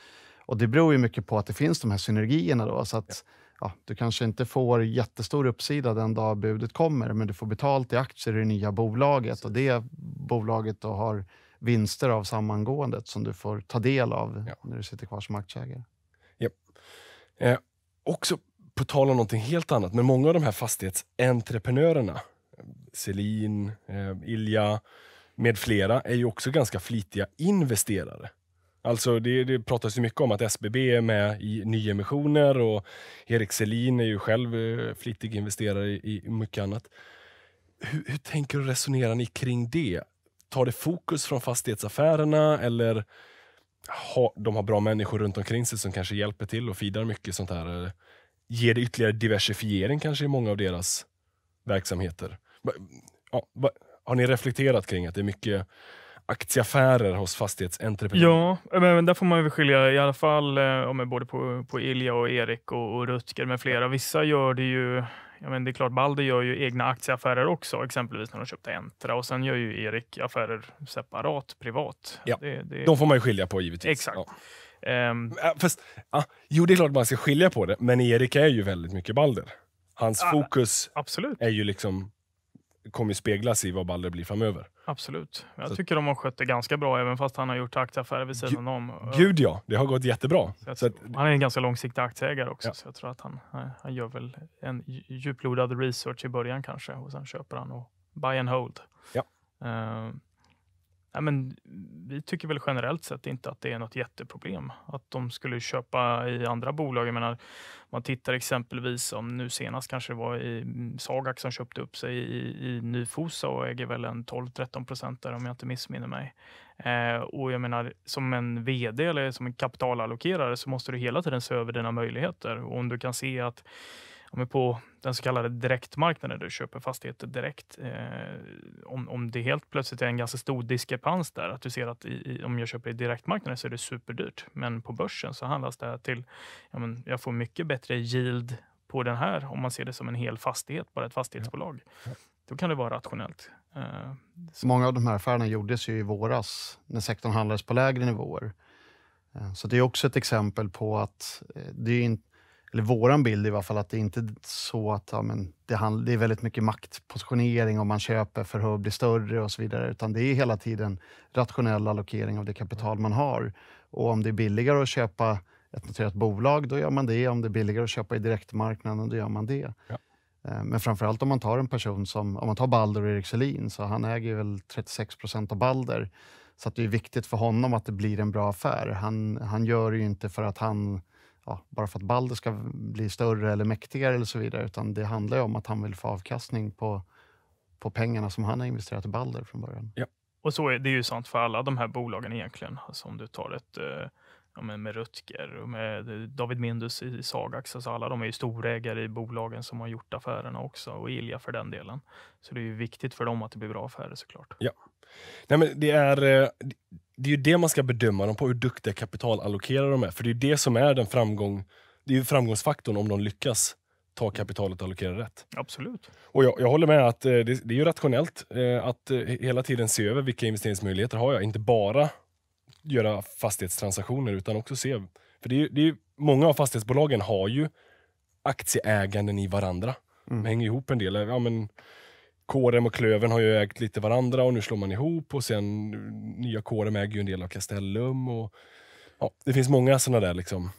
Och det beror ju mycket på att det finns de här synergierna då. Så att ja ja, du kanske inte får jättestor uppsida den dag budet kommer, men du får betalt i aktier i det nya bolaget och det bolaget då har vinster av sammangåendet som du får ta del av ja. när du sitter kvar som aktieägare. Ja. Eh, också på tal om någonting helt annat, men många av de här fastighetsentreprenörerna, Selin, eh, Ilja med flera, är ju också ganska flitiga investerare. Alltså det, det pratas ju mycket om att SBB är med i nyemissioner och Erik Selin är ju själv eh, flitig investerare i, mycket annat. Hur, hur tänker och resonerar ni kring det? Tar det fokus från fastighetsaffärerna eller ha, de har bra människor runt omkring sig som kanske hjälper till och fidar mycket sånt här? Eh, ger det ytterligare diversifiering kanske i många av deras verksamheter? Ja, har ni reflekterat kring att det är mycket aktieaffärer hos fastighetsentreprenörer. Ja, men där får man ju skilja i alla fall eh, både på, på Ilja och Erik och, och Rutger med flera. Vissa gör det ju Ja, men det är klart, Balder gör ju egna aktieaffärer också, exempelvis när de köpte Entra och sen gör ju Erik affärer separat, privat. Ja, det, det... De får man ju skilja på givetvis. Exakt. Ja. Um, Fast, ja, jo, det är klart man ska skilja på det, men Erik är ju väldigt mycket Balder. Hans ja, fokus absolut. är ju liksom, kommer ju speglas i vad Balder blir framöver. Absolut. Jag så. tycker de har skött det ganska bra, även fast han har gjort aktieaffärer vid sidan om. Gud ja, det har gått jättebra. Tror, att, han är en ganska långsiktig aktieägare också, ja. så jag tror att han, han gör väl en djuplodad research i början kanske och sen köper han och buy and hold. Ja. Uh, Ja, men vi tycker väl generellt sett inte att det är något jätteproblem att de skulle köpa i andra bolag. Jag menar, man tittar exempelvis om nu senast kanske det var i Sagax som köpte upp sig i, i Nyfosa och äger väl en 12-13 procent där om jag inte missminner mig. Eh, och jag menar, som en VD eller som en kapitalallokerare så måste du hela tiden se över dina möjligheter och om du kan se att de är på den så kallade direktmarknaden, där du köper fastigheter direkt. Eh, om, om det helt plötsligt är en ganska stor diskrepans där, att du ser att i, i, om jag köper i direktmarknaden så är det superdyrt, men på börsen så handlas det till, ja, men jag får mycket bättre yield på den här om man ser det som en hel fastighet, bara ett fastighetsbolag. Ja. Då kan det vara rationellt. Eh, Många av de här affärerna gjordes ju i våras när sektorn handlades på lägre nivåer. Eh, så det är också ett exempel på att eh, det är inte eller våran bild i alla fall, att det inte är så att ja, men det, handl- det är väldigt mycket maktpositionering om man köper för att bli större och så vidare, utan det är hela tiden rationell allokering av det kapital man har. Och om det är billigare att köpa ett noterat bolag, då gör man det. Om det är billigare att köpa i direktmarknaden, då gör man det. Ja. Eh, men framför allt om man tar en person som, om man tar Balder och Erik Selin, så han äger väl 36 procent av Balder. Så det är viktigt för honom att det blir en bra affär. Han, han gör det ju inte för att han ja, bara för att Balder ska bli större eller mäktigare eller så vidare, utan det handlar om att han vill få avkastning på, på pengarna som han har investerat i Balder från början. Ja. Och så är det ju sant för alla de här bolagen egentligen. Alltså om du tar ett eh, ja, med Rutger och med David Mindus i Sagax. Alltså alla de är ju storägare i bolagen som har gjort affärerna också och Ilja för den delen. Så det är ju viktigt för dem att det blir bra affärer såklart. Ja, Nej, men det är, eh, det är ju det man ska bedöma dem på, hur duktiga kapitalallokerare de är. För det är ju det som är den framgång, det är framgångsfaktorn om de lyckas ta kapitalet och allokera rätt. Absolut. Och jag, jag håller med att eh, det, det, är ju rationellt eh, att hela tiden se över vilka investeringsmöjligheter har jag. Inte bara göra fastighetstransaktioner utan också se. För det är, det är, många av fastighetsbolagen har ju aktieäganden i varandra. Mm. De hänger ihop en del. Ja, men, Kårem och Klöven har ju ägt lite varandra och nu slår man ihop och sen eh, nya Kårem äger ju en del av Castellum. Och, ja, det finns många sådana där liksom,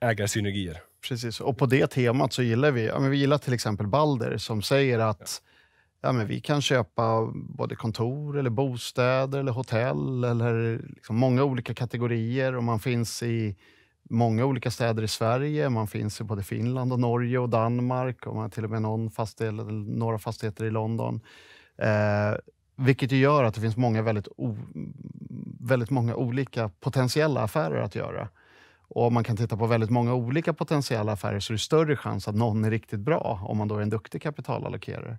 ägarsynergier. Precis, och på det temat så gillar vi, ja, men vi gillar till exempel Balder som säger att ja. ja men vi kan köpa både kontor, eller bostäder eller hotell eller liksom många olika kategorier och man finns i många olika städer i Sverige. Man finns i både Finland, och Norge och Danmark och man har till och med någon fastighet, några fastigheter i London. Eh, vilket gör att det finns många väldigt, o, väldigt många olika potentiella affärer att göra. Och om man kan titta på väldigt många olika potentiella affärer så är det större chans att någon är riktigt bra om man då är en duktig kapitalallokerare.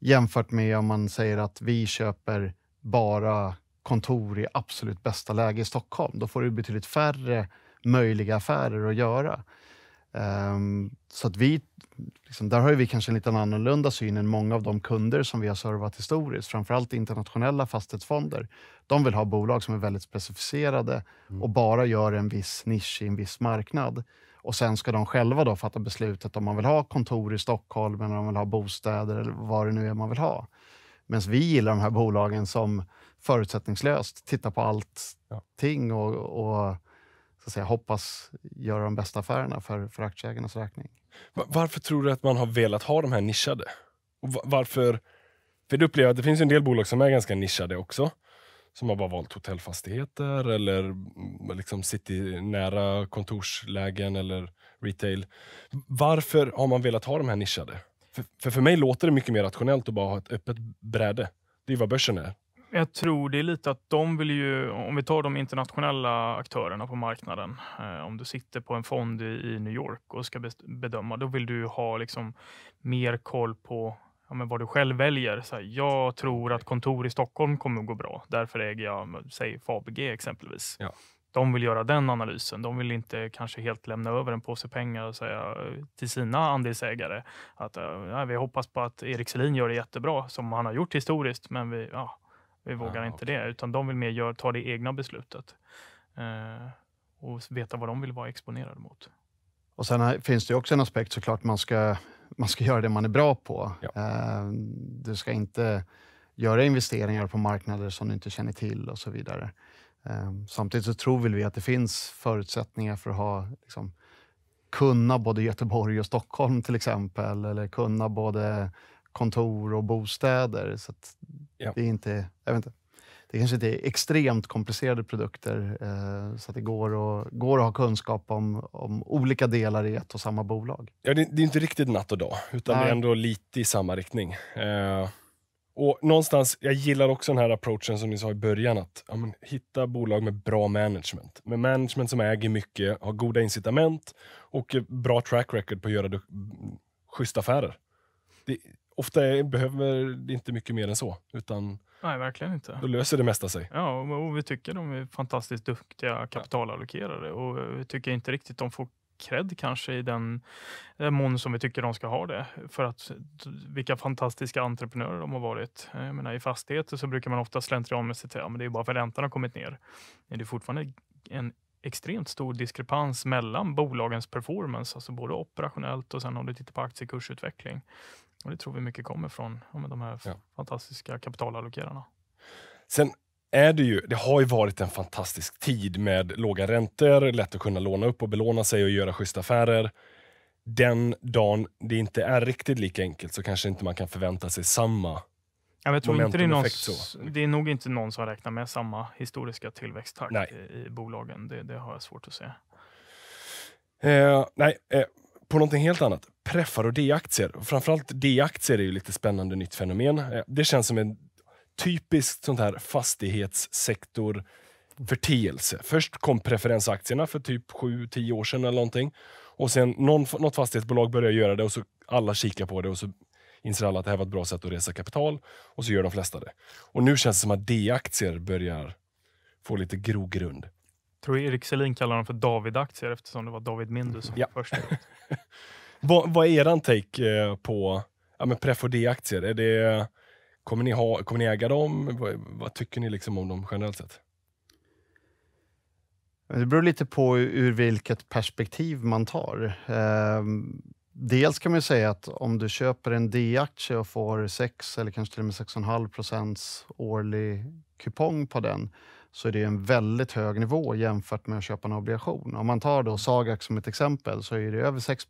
Jämfört med om man säger att vi köper bara kontor i absolut bästa läge i Stockholm. Då får du betydligt färre möjliga affärer att göra. Ehm, så att vi, liksom, där har vi kanske en lite annorlunda syn än många av de kunder som vi har servat historiskt, framförallt internationella fastighetsfonder. De vill ha bolag som är väldigt specificerade mm. och bara gör en viss nisch i en viss marknad. Och Sen ska de själva då fatta beslutet om man vill ha kontor i Stockholm eller om man vill ha bostäder eller vad det nu är man vill ha. Medan vi gillar de här bolagen som förutsättningslöst tittar på allting och, och så säga, hoppas göra de bästa affärerna för, för aktieägarnas räkning. Varför tror du att man har velat ha de här nischade? Och varför? För det upplever att det finns en del bolag som är ganska nischade också. Som har bara valt hotellfastigheter eller mm, liksom nära kontorslägen eller retail. Varför har man velat ha de här nischade? För, för, för mig låter det mycket mer rationellt att bara ha ett öppet bräde. Det är vad börsen är. Jag tror det är lite att de vill ju, om vi tar de internationella aktörerna på marknaden. Eh, om du sitter på en fond i, i New York och ska bedöma, då vill du ha liksom mer koll på ja, men vad du själv väljer. Så här, jag tror att kontor i Stockholm kommer att gå bra. Därför äger jag, säg Fabg exempelvis. Ja. De vill göra den analysen. De vill inte kanske helt lämna över en påse pengar och säga eh, till sina andelsägare att eh, ja, vi hoppas på att Erik Selin gör det jättebra som han har gjort historiskt, men vi, ja, vi vågar ah, inte okay. det, utan de vill mer gör, ta det egna beslutet eh, och veta vad de vill vara exponerade mot. Och Sen här, finns det också en aspekt såklart, man ska, man ska göra det man är bra på. Ja. Eh, du ska inte göra investeringar på marknader som du inte känner till och så vidare. Eh, samtidigt så tror vi att det finns förutsättningar för att ha liksom, kunna både Göteborg och Stockholm till exempel, eller kunna både kontor och bostäder. Så ja. det är inte, jag vet inte, det kanske inte är extremt komplicerade produkter eh, så att det går, att, går att ha kunskap om, om olika delar i ett och samma bolag. Ja, det, det är inte riktigt natt och dag, utan Nej. det är ändå lite i samma riktning. Eh, och någonstans, Jag gillar också den här approachen som ni sa i början, att ja, men, hitta bolag med bra management. Med management som äger mycket, har goda incitament och bra track record på att göra mm, schyssta affärer. Det, ofta är, behöver inte mycket mer än så. Utan Nej, verkligen inte. Då löser det mesta sig. Ja, och vi tycker de är fantastiskt duktiga kapitalallokerare och eh, vi tycker inte riktigt de får cred kanske i den, mån som vi tycker de ska ha det. För att vilka fantastiska entreprenörer de har varit. Jag menar, I fastigheter så brukar man ofta slentrianmässigt säga att ja, det är bara för att räntan har kommit ner. Men det är fortfarande en extremt stor diskrepans mellan bolagens performance, alltså både operationellt och sen om du tittar på aktiekursutveckling. Och det tror vi mycket kommer från ja, de här ja. fantastiska kapitalallokerarna. Sen är det ju, det har ju varit en fantastisk tid med låga räntor, lätt att kunna låna upp och belåna sig och göra schyssta affärer. Den dagen det inte är riktigt lika enkelt så kanske inte man kan förvänta sig samma jag tror inte det, är någon, det är nog inte någon som räknar med samma historiska tillväxttakt i, i, bolagen. Det, det, har jag svårt att se. Eh, nej, eh, på någonting helt annat. Preffar och D-aktier. Framförallt D-aktier är ju lite spännande nytt fenomen. Eh, det känns som en typisk sånt här fastighetssektor förteelse. Först kom preferensaktierna för typ 7-10 år sedan eller någonting. Och sen någon, något fastighetsbolag började göra det och så alla kikar på det och så inser alla att det här var ett bra sätt att resa kapital och så gör de flesta det. Och nu känns det som att D-aktier börjar få lite grogrund tror Erik Selin kallar dem för David-aktier eftersom det var David Mindus som ja. först. vad, vad är eran take eh, på ja, men pref och D-aktier? Är det, kommer, ni ha, kommer ni äga dem? Vad, vad tycker ni liksom om dem generellt sett? Det beror lite på ur vilket perspektiv man tar. Ehm, dels kan man säga att om du köper en D-aktie och får 6 eller kanske till och med 6,5 årlig kupong på den, så är det en väldigt hög nivå jämfört med att köpa en obligation. Om man tar då Sagax som ett exempel så är det över 6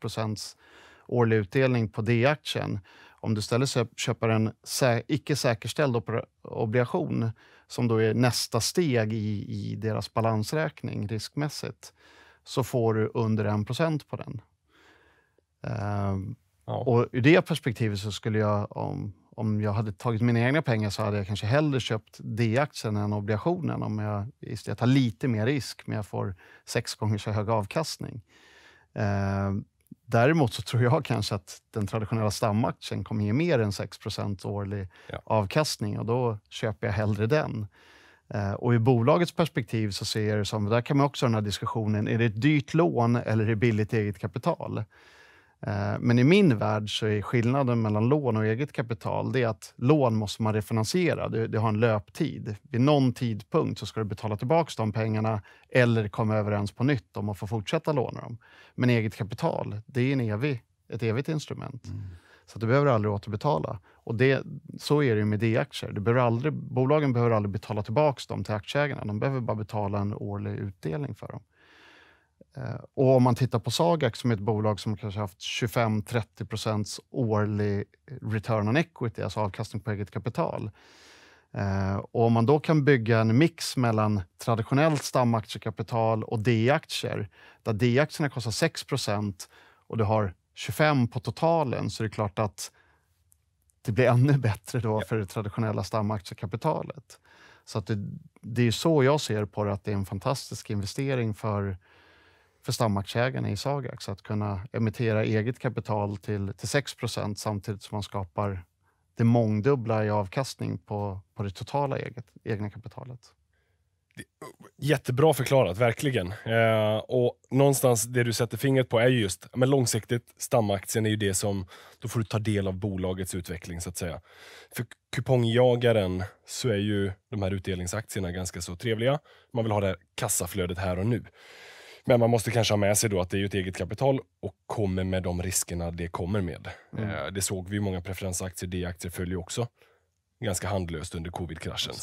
årlig utdelning på D-aktien. Om du istället köper en sä icke säkerställd obligation som då är nästa steg i, i deras balansräkning riskmässigt så får du under 1 på den. Ehm, ja. Och ur det perspektivet så skulle jag, om, om jag hade tagit mina egna pengar så hade jag kanske hellre köpt D-aktien än obligationen. Om jag, jag tar lite mer risk, men jag får sex gånger så hög avkastning. Eh, däremot så tror jag kanske att den traditionella stamaktien kommer ge mer än 6 årlig ja. avkastning och då köper jag hellre den. Eh, och I bolagets perspektiv så ser jag det som, där kan man också ha den här diskussionen, är det ett dyrt lån eller är det billigt eget kapital? Eh, men i min värld så är skillnaden mellan lån och eget kapital det är att lån måste man refinansiera. Det, har en löptid. Vid någon tidpunkt så ska du betala tillbaka de pengarna eller komma överens på nytt om att få fortsätta låna dem. Men eget kapital, det är en evig, ett evigt instrument. Mm. Så du behöver aldrig återbetala. Och det, så är det med D-aktier. behöver aldrig, bolagen behöver aldrig betala tillbaka dem till aktieägarna. De behöver bara betala en årlig utdelning för dem. Eh, och om man tittar på Sagax som är ett bolag som kanske haft 25-30 procents årlig return on equity, alltså avkastning på eget kapital. Eh, och om man då kan bygga en mix mellan traditionellt stamaktiekapital och D-aktier, där D-aktierna kostar 6 procent och du har 25 på totalen, så är det klart att det blir ännu bättre då för det traditionella stamaktiekapitalet. Så att det, det är så jag ser på det, att det är en fantastisk investering för för stamaktieägarna i Sagax att kunna emittera eget kapital till, till 6 samtidigt som man skapar det mångdubbla i avkastning på, på det totala eget, egna kapitalet. Jättebra förklarat, verkligen. Eh, och någonstans det du sätter fingret på är just men långsiktigt, stamaktien är ju det som, då får du ta del av bolagets utveckling så att säga. För kupongjagaren så är ju de här utdelningsaktierna ganska så trevliga. Man vill ha det här kassaflödet här och nu. Men man måste kanske ha med sig då att det är ett eget kapital och kommer med de riskerna det kommer med. Mm. Eh, det såg vi i många preferensaktier, D-aktier följer också ganska handlöst under covid-kraschen.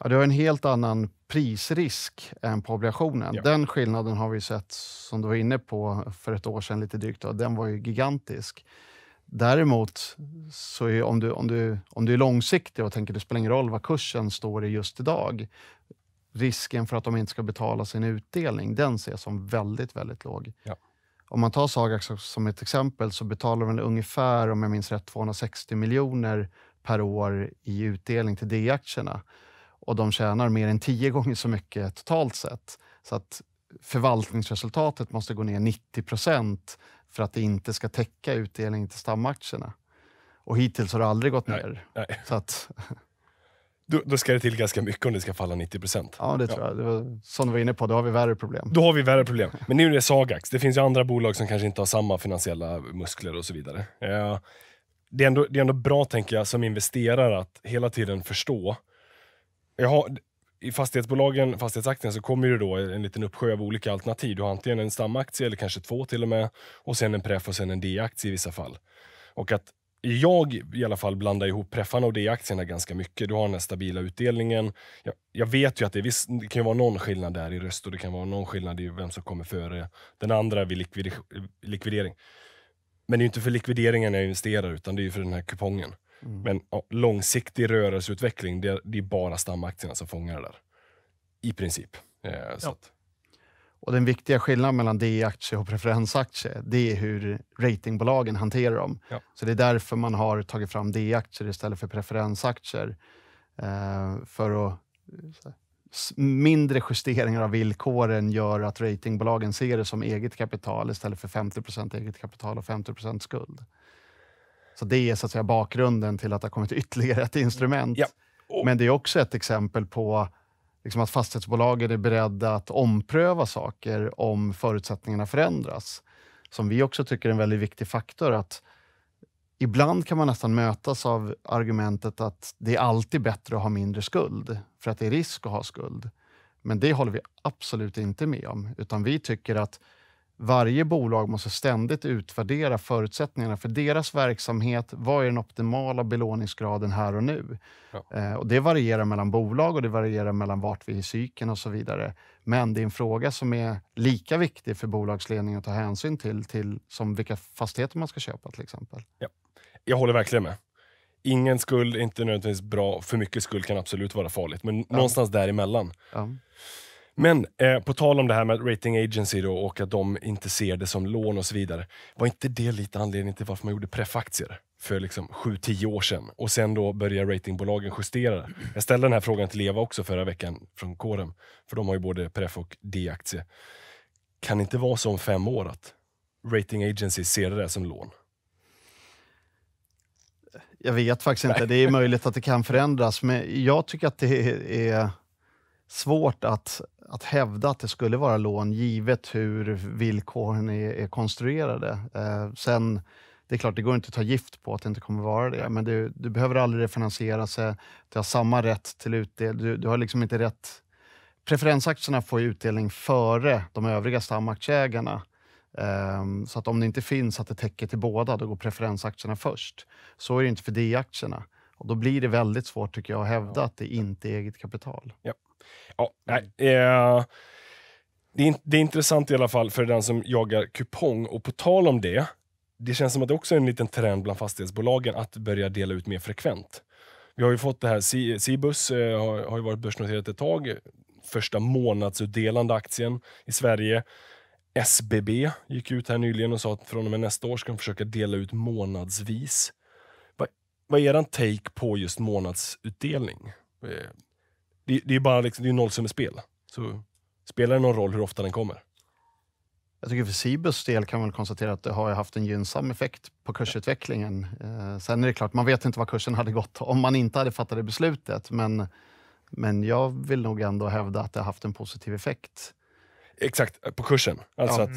Ja, du har en helt annan prisrisk än på obligationen. Ja. Den skillnaden har vi sett, som du var inne på, för ett år sedan lite drygt. Den var ju gigantisk. Däremot, så är, om, du, om, du, om du är långsiktig och tänker att det spelar ingen roll vad kursen står i just idag, risken för att de inte ska betala sin utdelning, den ser jag som väldigt, väldigt låg. Ja. Om man tar Sagax som ett exempel så betalar de ungefär, om jag minns rätt, 260 miljoner per år i utdelning till D-aktierna. Och de tjänar mer än tio gånger så mycket totalt sett. Så att förvaltningsresultatet måste gå ner 90 procent för att det inte ska täcka utdelningen till stamaktierna. Och hittills har det aldrig gått ner. nej. Så att, Då, då, ska det till ganska mycket om det ska falla 90 procent. Ja, det tror ja. jag. Det var, som du var inne på, då har vi värre problem. Då har vi värre problem. Men nu är det Sagax. Det finns ju andra bolag som kanske inte har samma finansiella muskler och så vidare. Eh, det, är ändå, det är ändå bra, tänker jag, som investerare att hela tiden förstå. Jag har, I fastighetsbolagen, fastighetsaktien, så kommer det då en liten uppsjö av olika alternativ. Du har antingen en stamaktie, eller kanske två till och med, och sen en pref och sen en D-aktie i vissa fall. Och att jag i alla fall blandar ihop preffarna och d aktierna ganska mycket. Du har den här stabila utdelningen. Jag, jag vet ju att det, visst, det kan vara någon skillnad där i röst och det kan vara någon skillnad i vem som kommer före den andra vid likvid, likvidering. Men det är inte för likvideringen jag investerar, utan det är för den här kupongen. Mm. Men ja, långsiktig rörelseutveckling, det, det är bara stamaktierna som fångar det där. I princip. Eh, ja. att, och Den viktiga skillnaden mellan d aktie och preferensaktie det är hur ratingbolagen hanterar dem. Ja. Så Det är därför man har tagit fram d aktier istället för preferensaktier. Eh, för att, eh, mindre justeringar av villkoren gör att ratingbolagen ser det som eget kapital istället för 50 eget kapital och 50 skuld. Så Det är så att säga bakgrunden till att det har kommit ytterligare ett instrument. Ja. Men det är också ett exempel på liksom att fastighetsbolagen är beredda att ompröva saker om förutsättningarna förändras. Som vi också tycker är en väldigt viktig faktor. att Ibland kan man nästan mötas av argumentet att det är alltid bättre att ha mindre skuld, för att det är risk att ha skuld. Men det håller vi absolut inte med om, utan vi tycker att varje bolag måste ständigt utvärdera förutsättningarna för deras verksamhet. Vad är den optimala belåningsgraden här och nu? Ja. Eh, och det varierar mellan bolag och det varierar mellan vart vi är i cykeln och så vidare. Men det är en fråga som är lika viktig för bolagsledningen att ta hänsyn till, till som vilka fastigheter man ska köpa till exempel. Ja. Jag håller verkligen med. Ingen skuld är inte nödvändigtvis bra. För mycket skuld kan absolut vara farligt, men ja. någonstans däremellan. Ja. Men eh, på tal om det här med rating agency då, och att de inte ser det som lån och så vidare. Var inte det lite anledningen till varför man gjorde preffaktier för liksom 7-10 år sedan och sen då började ratingbolagen justera det? Jag ställde den här frågan till Eva också förra veckan från kåren, för de har ju både preff och D-aktie. Kan det inte vara så om fem år att rating agency ser det där som lån? Jag vet faktiskt Nej. inte. Det är möjligt att det kan förändras, men jag tycker att det är svårt att, att hävda att det skulle vara lån givet hur villkoren är, är konstruerade. Eh, sen, det är klart, det går inte att ta gift på att det inte kommer vara det, men du, du behöver aldrig refinansiera sig. Du har samma rätt till utdelning. Du, du har liksom inte rätt... Preferensaktierna får utdelning före de övriga stamaktieägarna. Um, ehm, så att om det inte finns att det täcker till båda, då går preferensaktierna först. Så är det inte för D-aktierna. Och då blir det väldigt svårt tycker jag att hävda ja. att det inte är eget kapital. Ja. Ja, nej. Mm. Eh, det, är, det är intressant i alla fall för den som jagar kupong. Och på tal om det, det känns som att det också är en liten trend bland fastighetsbolagen att börja dela ut mer frekvent. Vi har ju fått det här, Cibus eh, har, har ju varit börsnoterat ett tag. Första månadsutdelande aktien i Sverige. SBB gick ut här nyligen och sa att från och med nästa år ska de försöka dela ut månadsvis. Vad, vad är er take på just månadsutdelning? Eh, det, det är bara liksom, det är nollsummespel. Så spelar det någon roll hur ofta den kommer? Jag tycker för Cibus del kan man konstatera att det har haft en gynnsam effekt på kursutvecklingen. Eh, sen är det klart, man vet inte vad kursen hade gått om man inte hade fattat det beslutet. Men, men jag vill nog ändå hävda att det har haft en positiv effekt. Exakt, på kursen. Alltså ja. att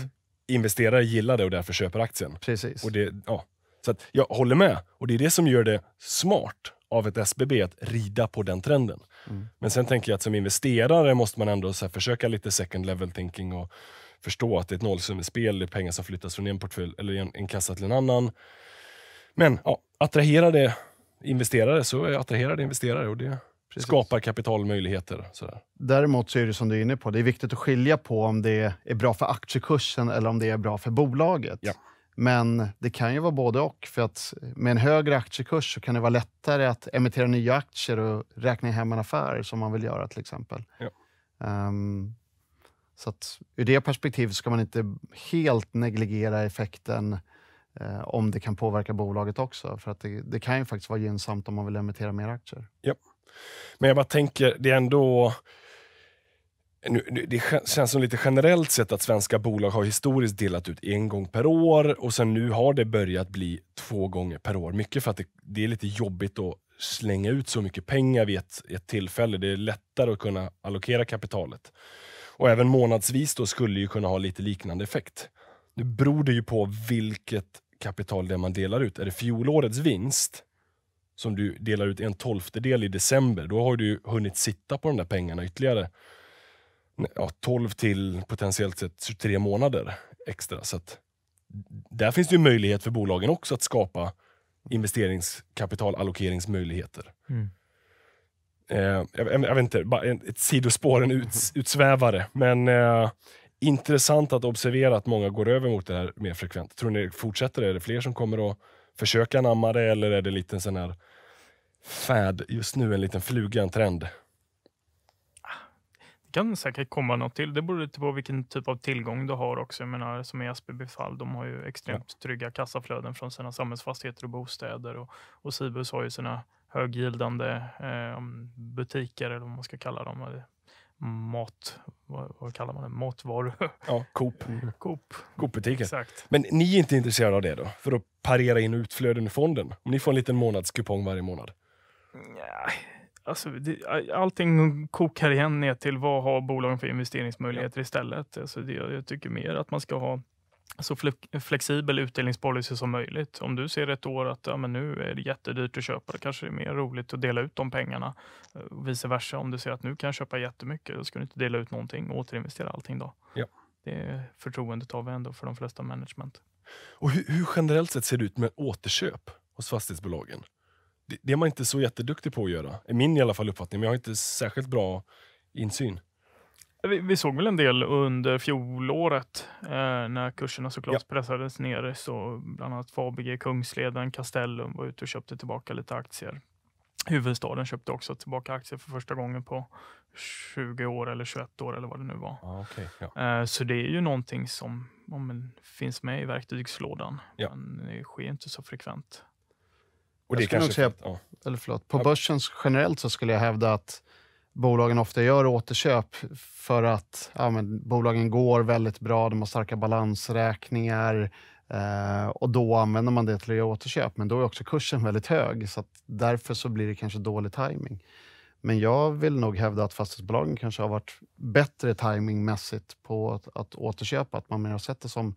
investerare gillar det och därför köper aktien. Precis. Och det, ja. Så jag håller med. Och det är det som gör det smart av ett SBB att rida på den trenden. Mm. Men sen tänker jag att som investerare måste man ändå försöka lite second level thinking och förstå att det är ett nollsummespel, det är pengar som flyttas från en portfölj eller en, en kassa till en annan. Men ja, attraherar det investerare så attraherar det investerare och det Precis. skapar kapitalmöjligheter. Sådär. Däremot så är det som du är inne på, det är viktigt att skilja på om det är bra för aktiekursen eller om det är bra för bolaget. Ja. Men det kan ju vara både och. För att med en högre aktiekurs så kan det vara lättare att emittera nya aktier och räkna hem en affär som man vill göra till exempel. Ja. Um, så att ur det perspektivet ska man inte helt negligera effekten eh, om det kan påverka bolaget också. För att det, det, kan ju faktiskt vara gynnsamt om man vill emittera mer aktier. Ja. Men jag bara tänker, det är ändå nu, det känns som lite generellt sett att svenska bolag har historiskt delat ut en gång per år och sen nu har det börjat bli två gånger per år. Mycket för att det, det är lite jobbigt att slänga ut så mycket pengar vid ett, ett tillfälle. Det är lättare att kunna allokera kapitalet. Och även månadsvis då skulle ju kunna ha lite liknande effekt. Nu beror det ju på vilket kapital det man delar ut. Är det fjolårets vinst som du delar ut en tolftedel i december, då har du hunnit sitta på de där pengarna ytterligare ja, 12 till potentiellt sett 23 månader extra. Så att, där finns det ju möjlighet för bolagen också att skapa investeringskapitalallokeringsmöjligheter. Mm. Eh, jag, jag, vet inte, bara ett sidospår, en uts, utsvävare. Men eh, intressant att observera att många går över mot det här mer frekvent. Tror ni det fortsätter? Är det fler som kommer att försöka anamma det eller är det lite en sån här färd, just nu, en liten flugan trend? kan säkert komma något till. Det beror lite på vilken typ av tillgång du har också. Jag menar, som i SBB fall, de har ju extremt ja. trygga kassaflöden från sina samhällsfastigheter och bostäder och, och Cibus har ju sina höggildande eh, butiker eller vad man ska kalla dem. Mat, vad, vad kallar man det? Matvaru... Ja, Coop. Coop. Coop-butiken. Exakt. Men ni är inte intresserade av det då? För att parera in utflöden i fonden? Om ni får en liten månadskupong varje månad? Nej, Alltså, det, allting kokar igen ner till vad har bolagen för investeringsmöjligheter ja. istället. Alltså, det, jag tycker mer att man ska ha så flexibel utdelningspolicy som möjligt. Om du ser ett år att ja, men nu är det jättedyrt att köpa, då kanske det är mer roligt att dela ut de pengarna. Och eh, vice versa, om du ser att nu kan jag köpa jättemycket, då ska du inte dela ut någonting och återinvestera allting då. Ja. Det förtroendet har vi ändå för de flesta management. Och hur, hur generellt sett ser det ut med återköp hos fastighetsbolagen? det, är man inte så jätteduktig på att göra. I min i alla fall uppfattning, men jag har inte särskilt bra insyn. Vi, vi såg väl en del under fjolåret eh, när kurserna såklart ja. pressades ner. Så bland annat Fabege, Kungsleden, Castellum var ute och köpte tillbaka lite aktier. Huvudstaden köpte också tillbaka aktier för första gången på 20 år eller 21 år eller vad det nu var. Ah, okay, ja. Eh, så det är ju någonting som ja, finns med i verktygslådan, ja. men det sker inte så frekvent. Och det jag skulle nog säga, ja. eller förlåt, på ja. börsen generellt så skulle jag hävda att bolagen ofta gör återköp för att ja, men, bolagen går väldigt bra, de har starka balansräkningar eh, och då använder man det till att göra återköp. Men då är också kursen väldigt hög, så därför så blir det kanske dålig timing. Men jag vill nog hävda att fastighetsbolagen kanske har varit bättre timingmässigt på att, att återköpa, att man mer har sett det som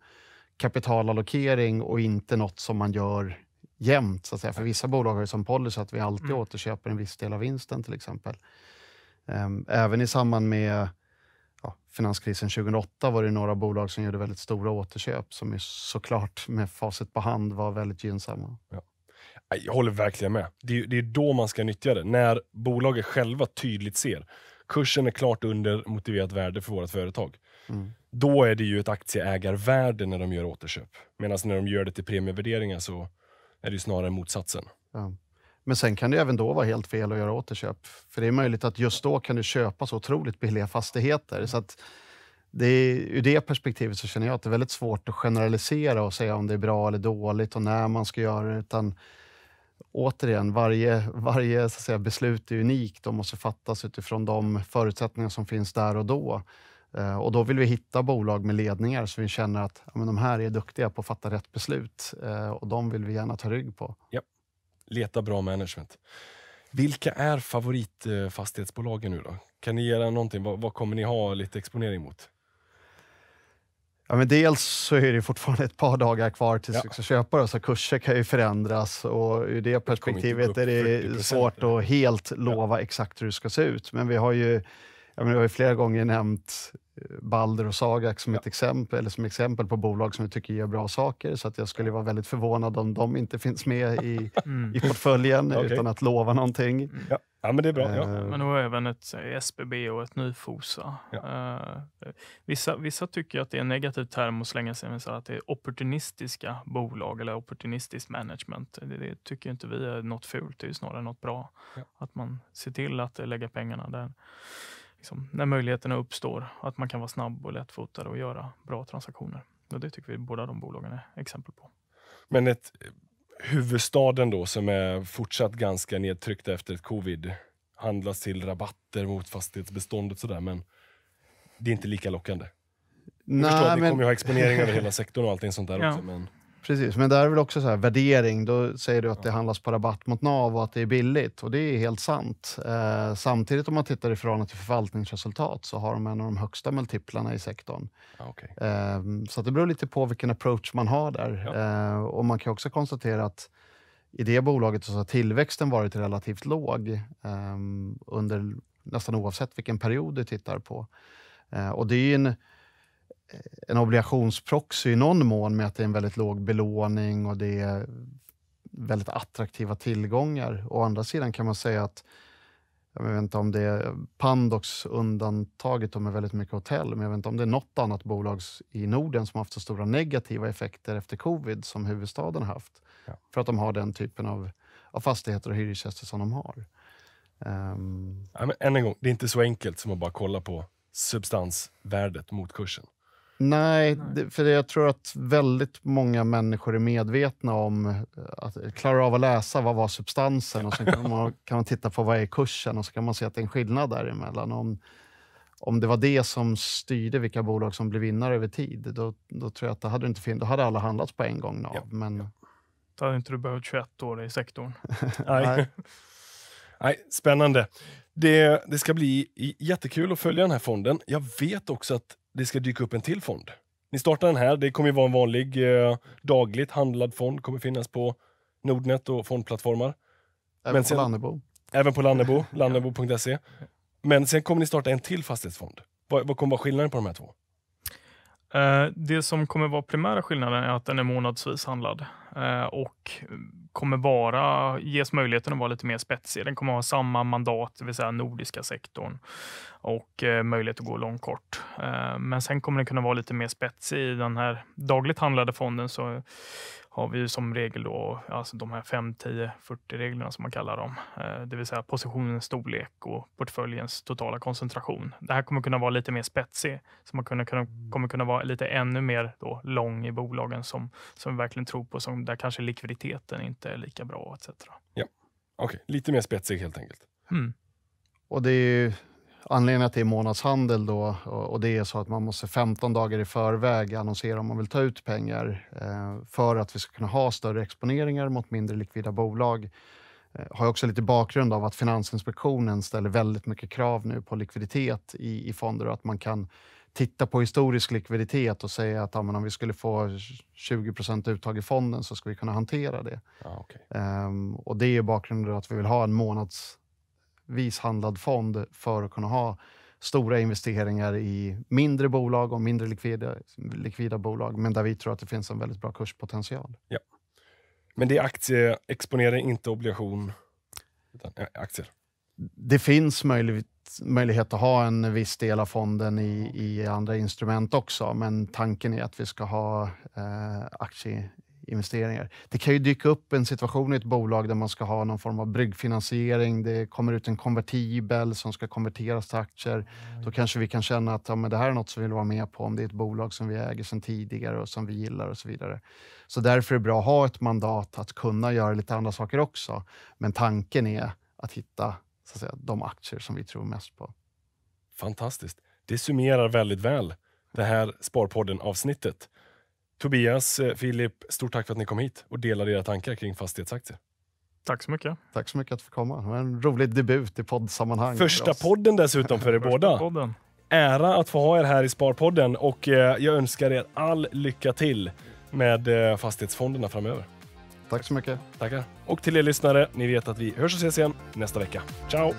kapitalallokering och inte något som man gör jämnt. Så att säga. För vissa bolag har ju som policy att vi alltid mm. återköper en viss del av vinsten till exempel. Ehm, även i samband med ja, finanskrisen 2008 var det några bolag som gjorde väldigt stora återköp som ju såklart med facit på hand var väldigt gynnsamma. Ja. Jag håller verkligen med. Det är, det är då man ska nyttja det. När bolaget själva tydligt ser kursen är klart under motiverat värde för vårt företag. Mm. Då är det ju ett aktieägarvärde när de gör återköp. Medan när de gör det till premievärderingar så är det ju snarare motsatsen. Ja. Men sen kan det ju även då vara helt fel att göra återköp. För det är möjligt att just då kan du köpa så otroligt billiga fastigheter. Så att det är, ur det perspektivet så känner jag att det är väldigt svårt att generalisera och säga om det är bra eller dåligt och när man ska göra det. Utan återigen, varje, varje så säga, beslut är unikt och måste fattas utifrån de förutsättningar som finns där och då. Eh, och då vill vi hitta bolag med ledningar så vi känner att ja, men de här är duktiga på att fatta rätt beslut eh, och de vill vi gärna ta rygg på. Ja. Leta bra management. Vilka är favoritfastighetsbolagen eh, nu då? Kan ni göra någonting? Vad, vad kommer ni ha lite exponering mot? Ja, men dels så är det fortfarande ett par dagar kvar tills ja. vi ska köpa det, så kurser kan ju förändras och ur det perspektivet det är det svårt att helt lova ja. exakt hur det ska se ut. Men vi har ju jag, menar, jag har flera gånger nämnt eh, Balder och Sagax som, ett exempel, eller som exempel på bolag som vi tycker gör bra saker. Så att jag skulle vara väldigt förvånad om de inte finns med i, mm. i portföljen okay. utan att lova någonting. Mm. Ja. ja. men det är bra. ja. Eh. Men då även ett SBB och ett Nyfosa. Ja. Uh, vissa, vissa tycker att det är en negativ term att slänga sig med, så att det är opportunistiska bolag eller opportunistiskt management. Det, det, tycker inte vi är något fult, det är snarare något bra. Att man ser till att lägga pengarna där liksom, när möjligheterna uppstår, att man kan vara snabb och lättfotad och göra bra transaktioner. Och det tycker vi båda de bolagen är exempel på. Men ett eh, huvudstaden då, som är fortsatt ganska nedtryckt efter ett covid, handlas till rabatter mot fastighetsbeståndet sådär, men det är inte lika lockande. Nej, jag förstår att ni men... kommer ju ha exponering över hela sektorn och allting sånt där ja. också. Men... Precis, men där är väl också så här, värdering. Då säger du att det handlas på rabatt mot NAV och att det är billigt. Och det är helt sant. Eh, samtidigt om man tittar i förhållande till förvaltningsresultat så har de en av de högsta multiplarna i sektorn. okay. eh, så det beror lite på vilken approach man har där. Ja. Eh, och man kan också konstatera att i det bolaget så har tillväxten varit relativt låg eh, under nästan oavsett vilken period du tittar på. Eh, och det är en en obligationsproxy i någon mån med att det är en väldigt låg belåning och det är väldigt attraktiva tillgångar. Å andra sidan kan man säga att jag vet inte om det är Pandox undantaget, med väldigt mycket hotell, men jag vet inte om det är något annat bolag i Norden som haft så stora negativa effekter efter covid som huvudstaden haft. Ja. För att de har den typen av, av fastigheter och hyresgäster som de har. Um... Ja, men än en gång, det är inte så enkelt som att bara kolla på substansvärdet mot kursen. Nej, Nej. för jag tror att väldigt många människor är medvetna om eh, att klarar av att läsa vad var substansen och sen kan man, kan man titta på vad är kursen och så kan man se att det är en skillnad däremellan. Om, om det var det som styrde vilka bolag som blev vinnare över tid, då, då tror jag att det hade inte fin- då hade alla handlats på en gång. Nav, ja. men... ja. Då hade inte du behövt 21 år i sektorn. Nej. Nej, spännande. Det, det ska bli jättekul att följa den här fonden. Jag vet också att det ska dyka upp en till fond. Ni startar den här. Det kommer ju vara en vanlig eh, dagligt handlad fond. kommer finnas på Nordnet och fondplattformar. Även Men sen, på Lannebo. Även på Lannebo, lannebo.se. Men sen kommer ni starta en till fastighetsfond. Vad, vad kommer vara skillnaden på de här två? Eh, det som kommer vara primära skillnaden är att den är månadsvis handlad. Eh, och kommer vara, ges möjligheten att vara lite mer spetsig. Den kommer ha samma mandat, det vill säga nordiska sektorn och eh, möjlighet att gå långt kort. Eh, men sen kommer den kunna vara lite mer spetsig. I den här dagligt handlade fonden så har vi som regel då alltså de här 5, 10, 40 reglerna som man kallar dem, eh, det vill säga positionens storlek och portföljens totala koncentration. Det här kommer kunna vara lite mer spetsig, så man mm. kommer kunna vara lite ännu mer då lång i bolagen som, som vi verkligen tror på, som där kanske likviditeten inte är lika bra etc. Ja, okej, okay. lite mer spetsig helt enkelt. Mm. Och det är ju anledningen att det är månadshandel då och det är så att man måste 15 dagar i förväg annonsera om man vill ta ut pengar eh, för att vi ska kunna ha större exponeringar mot mindre likvida bolag. Eh, har också lite bakgrund av att Finansinspektionen ställer väldigt mycket krav nu på likviditet i, i fonder och att man kan titta på historisk likviditet och säga att ja, om vi skulle få 20 uttag i fonden så ska vi kunna hantera det. Ah, okay. um, ehm, och Det är bakgrunden till att vi vill ha en månads vishandlad fond för att kunna ha stora investeringar i mindre bolag och mindre likvida, likvida bolag, men där vi tror att det finns en väldigt bra kurspotential. Ja. Men det är aktieexponering, inte obligation, utan aktier? Det finns möjligt, möjlighet att ha en viss del av fonden i, i andra instrument också, men tanken är att vi ska ha eh, aktie investeringar. Det kan ju dyka upp en situation i ett bolag där man ska ha någon form av bryggfinansiering. Det kommer ut en konvertibel som ska konverteras till aktier. Då mm. kanske vi kan känna att ja, men det här är något som vi vill vara med på om det är ett bolag som vi äger sedan tidigare och som vi gillar och så vidare. Så därför är det bra att ha ett mandat att kunna göra lite andra saker också. Men tanken är att hitta så att säga, de aktier som vi tror mest på. Fantastiskt. Det summerar väldigt väl det här Sparpodden-avsnittet. Tobias, eh, Filip, stort tack för att ni kom hit och delade era tankar kring fastighetsaktier. Tack så mycket. Tack så mycket att du komma. Det var en rolig debut i poddsammanhang. Första för podden dessutom för er båda. Podden. Ära att få ha er här i Sparpodden och eh, jag önskar er all lycka till med eh, fastighetsfonderna framöver. Tack så mycket. Tackar. Och till er lyssnare, ni vet att vi hörs och ses igen nästa vecka. Ciao!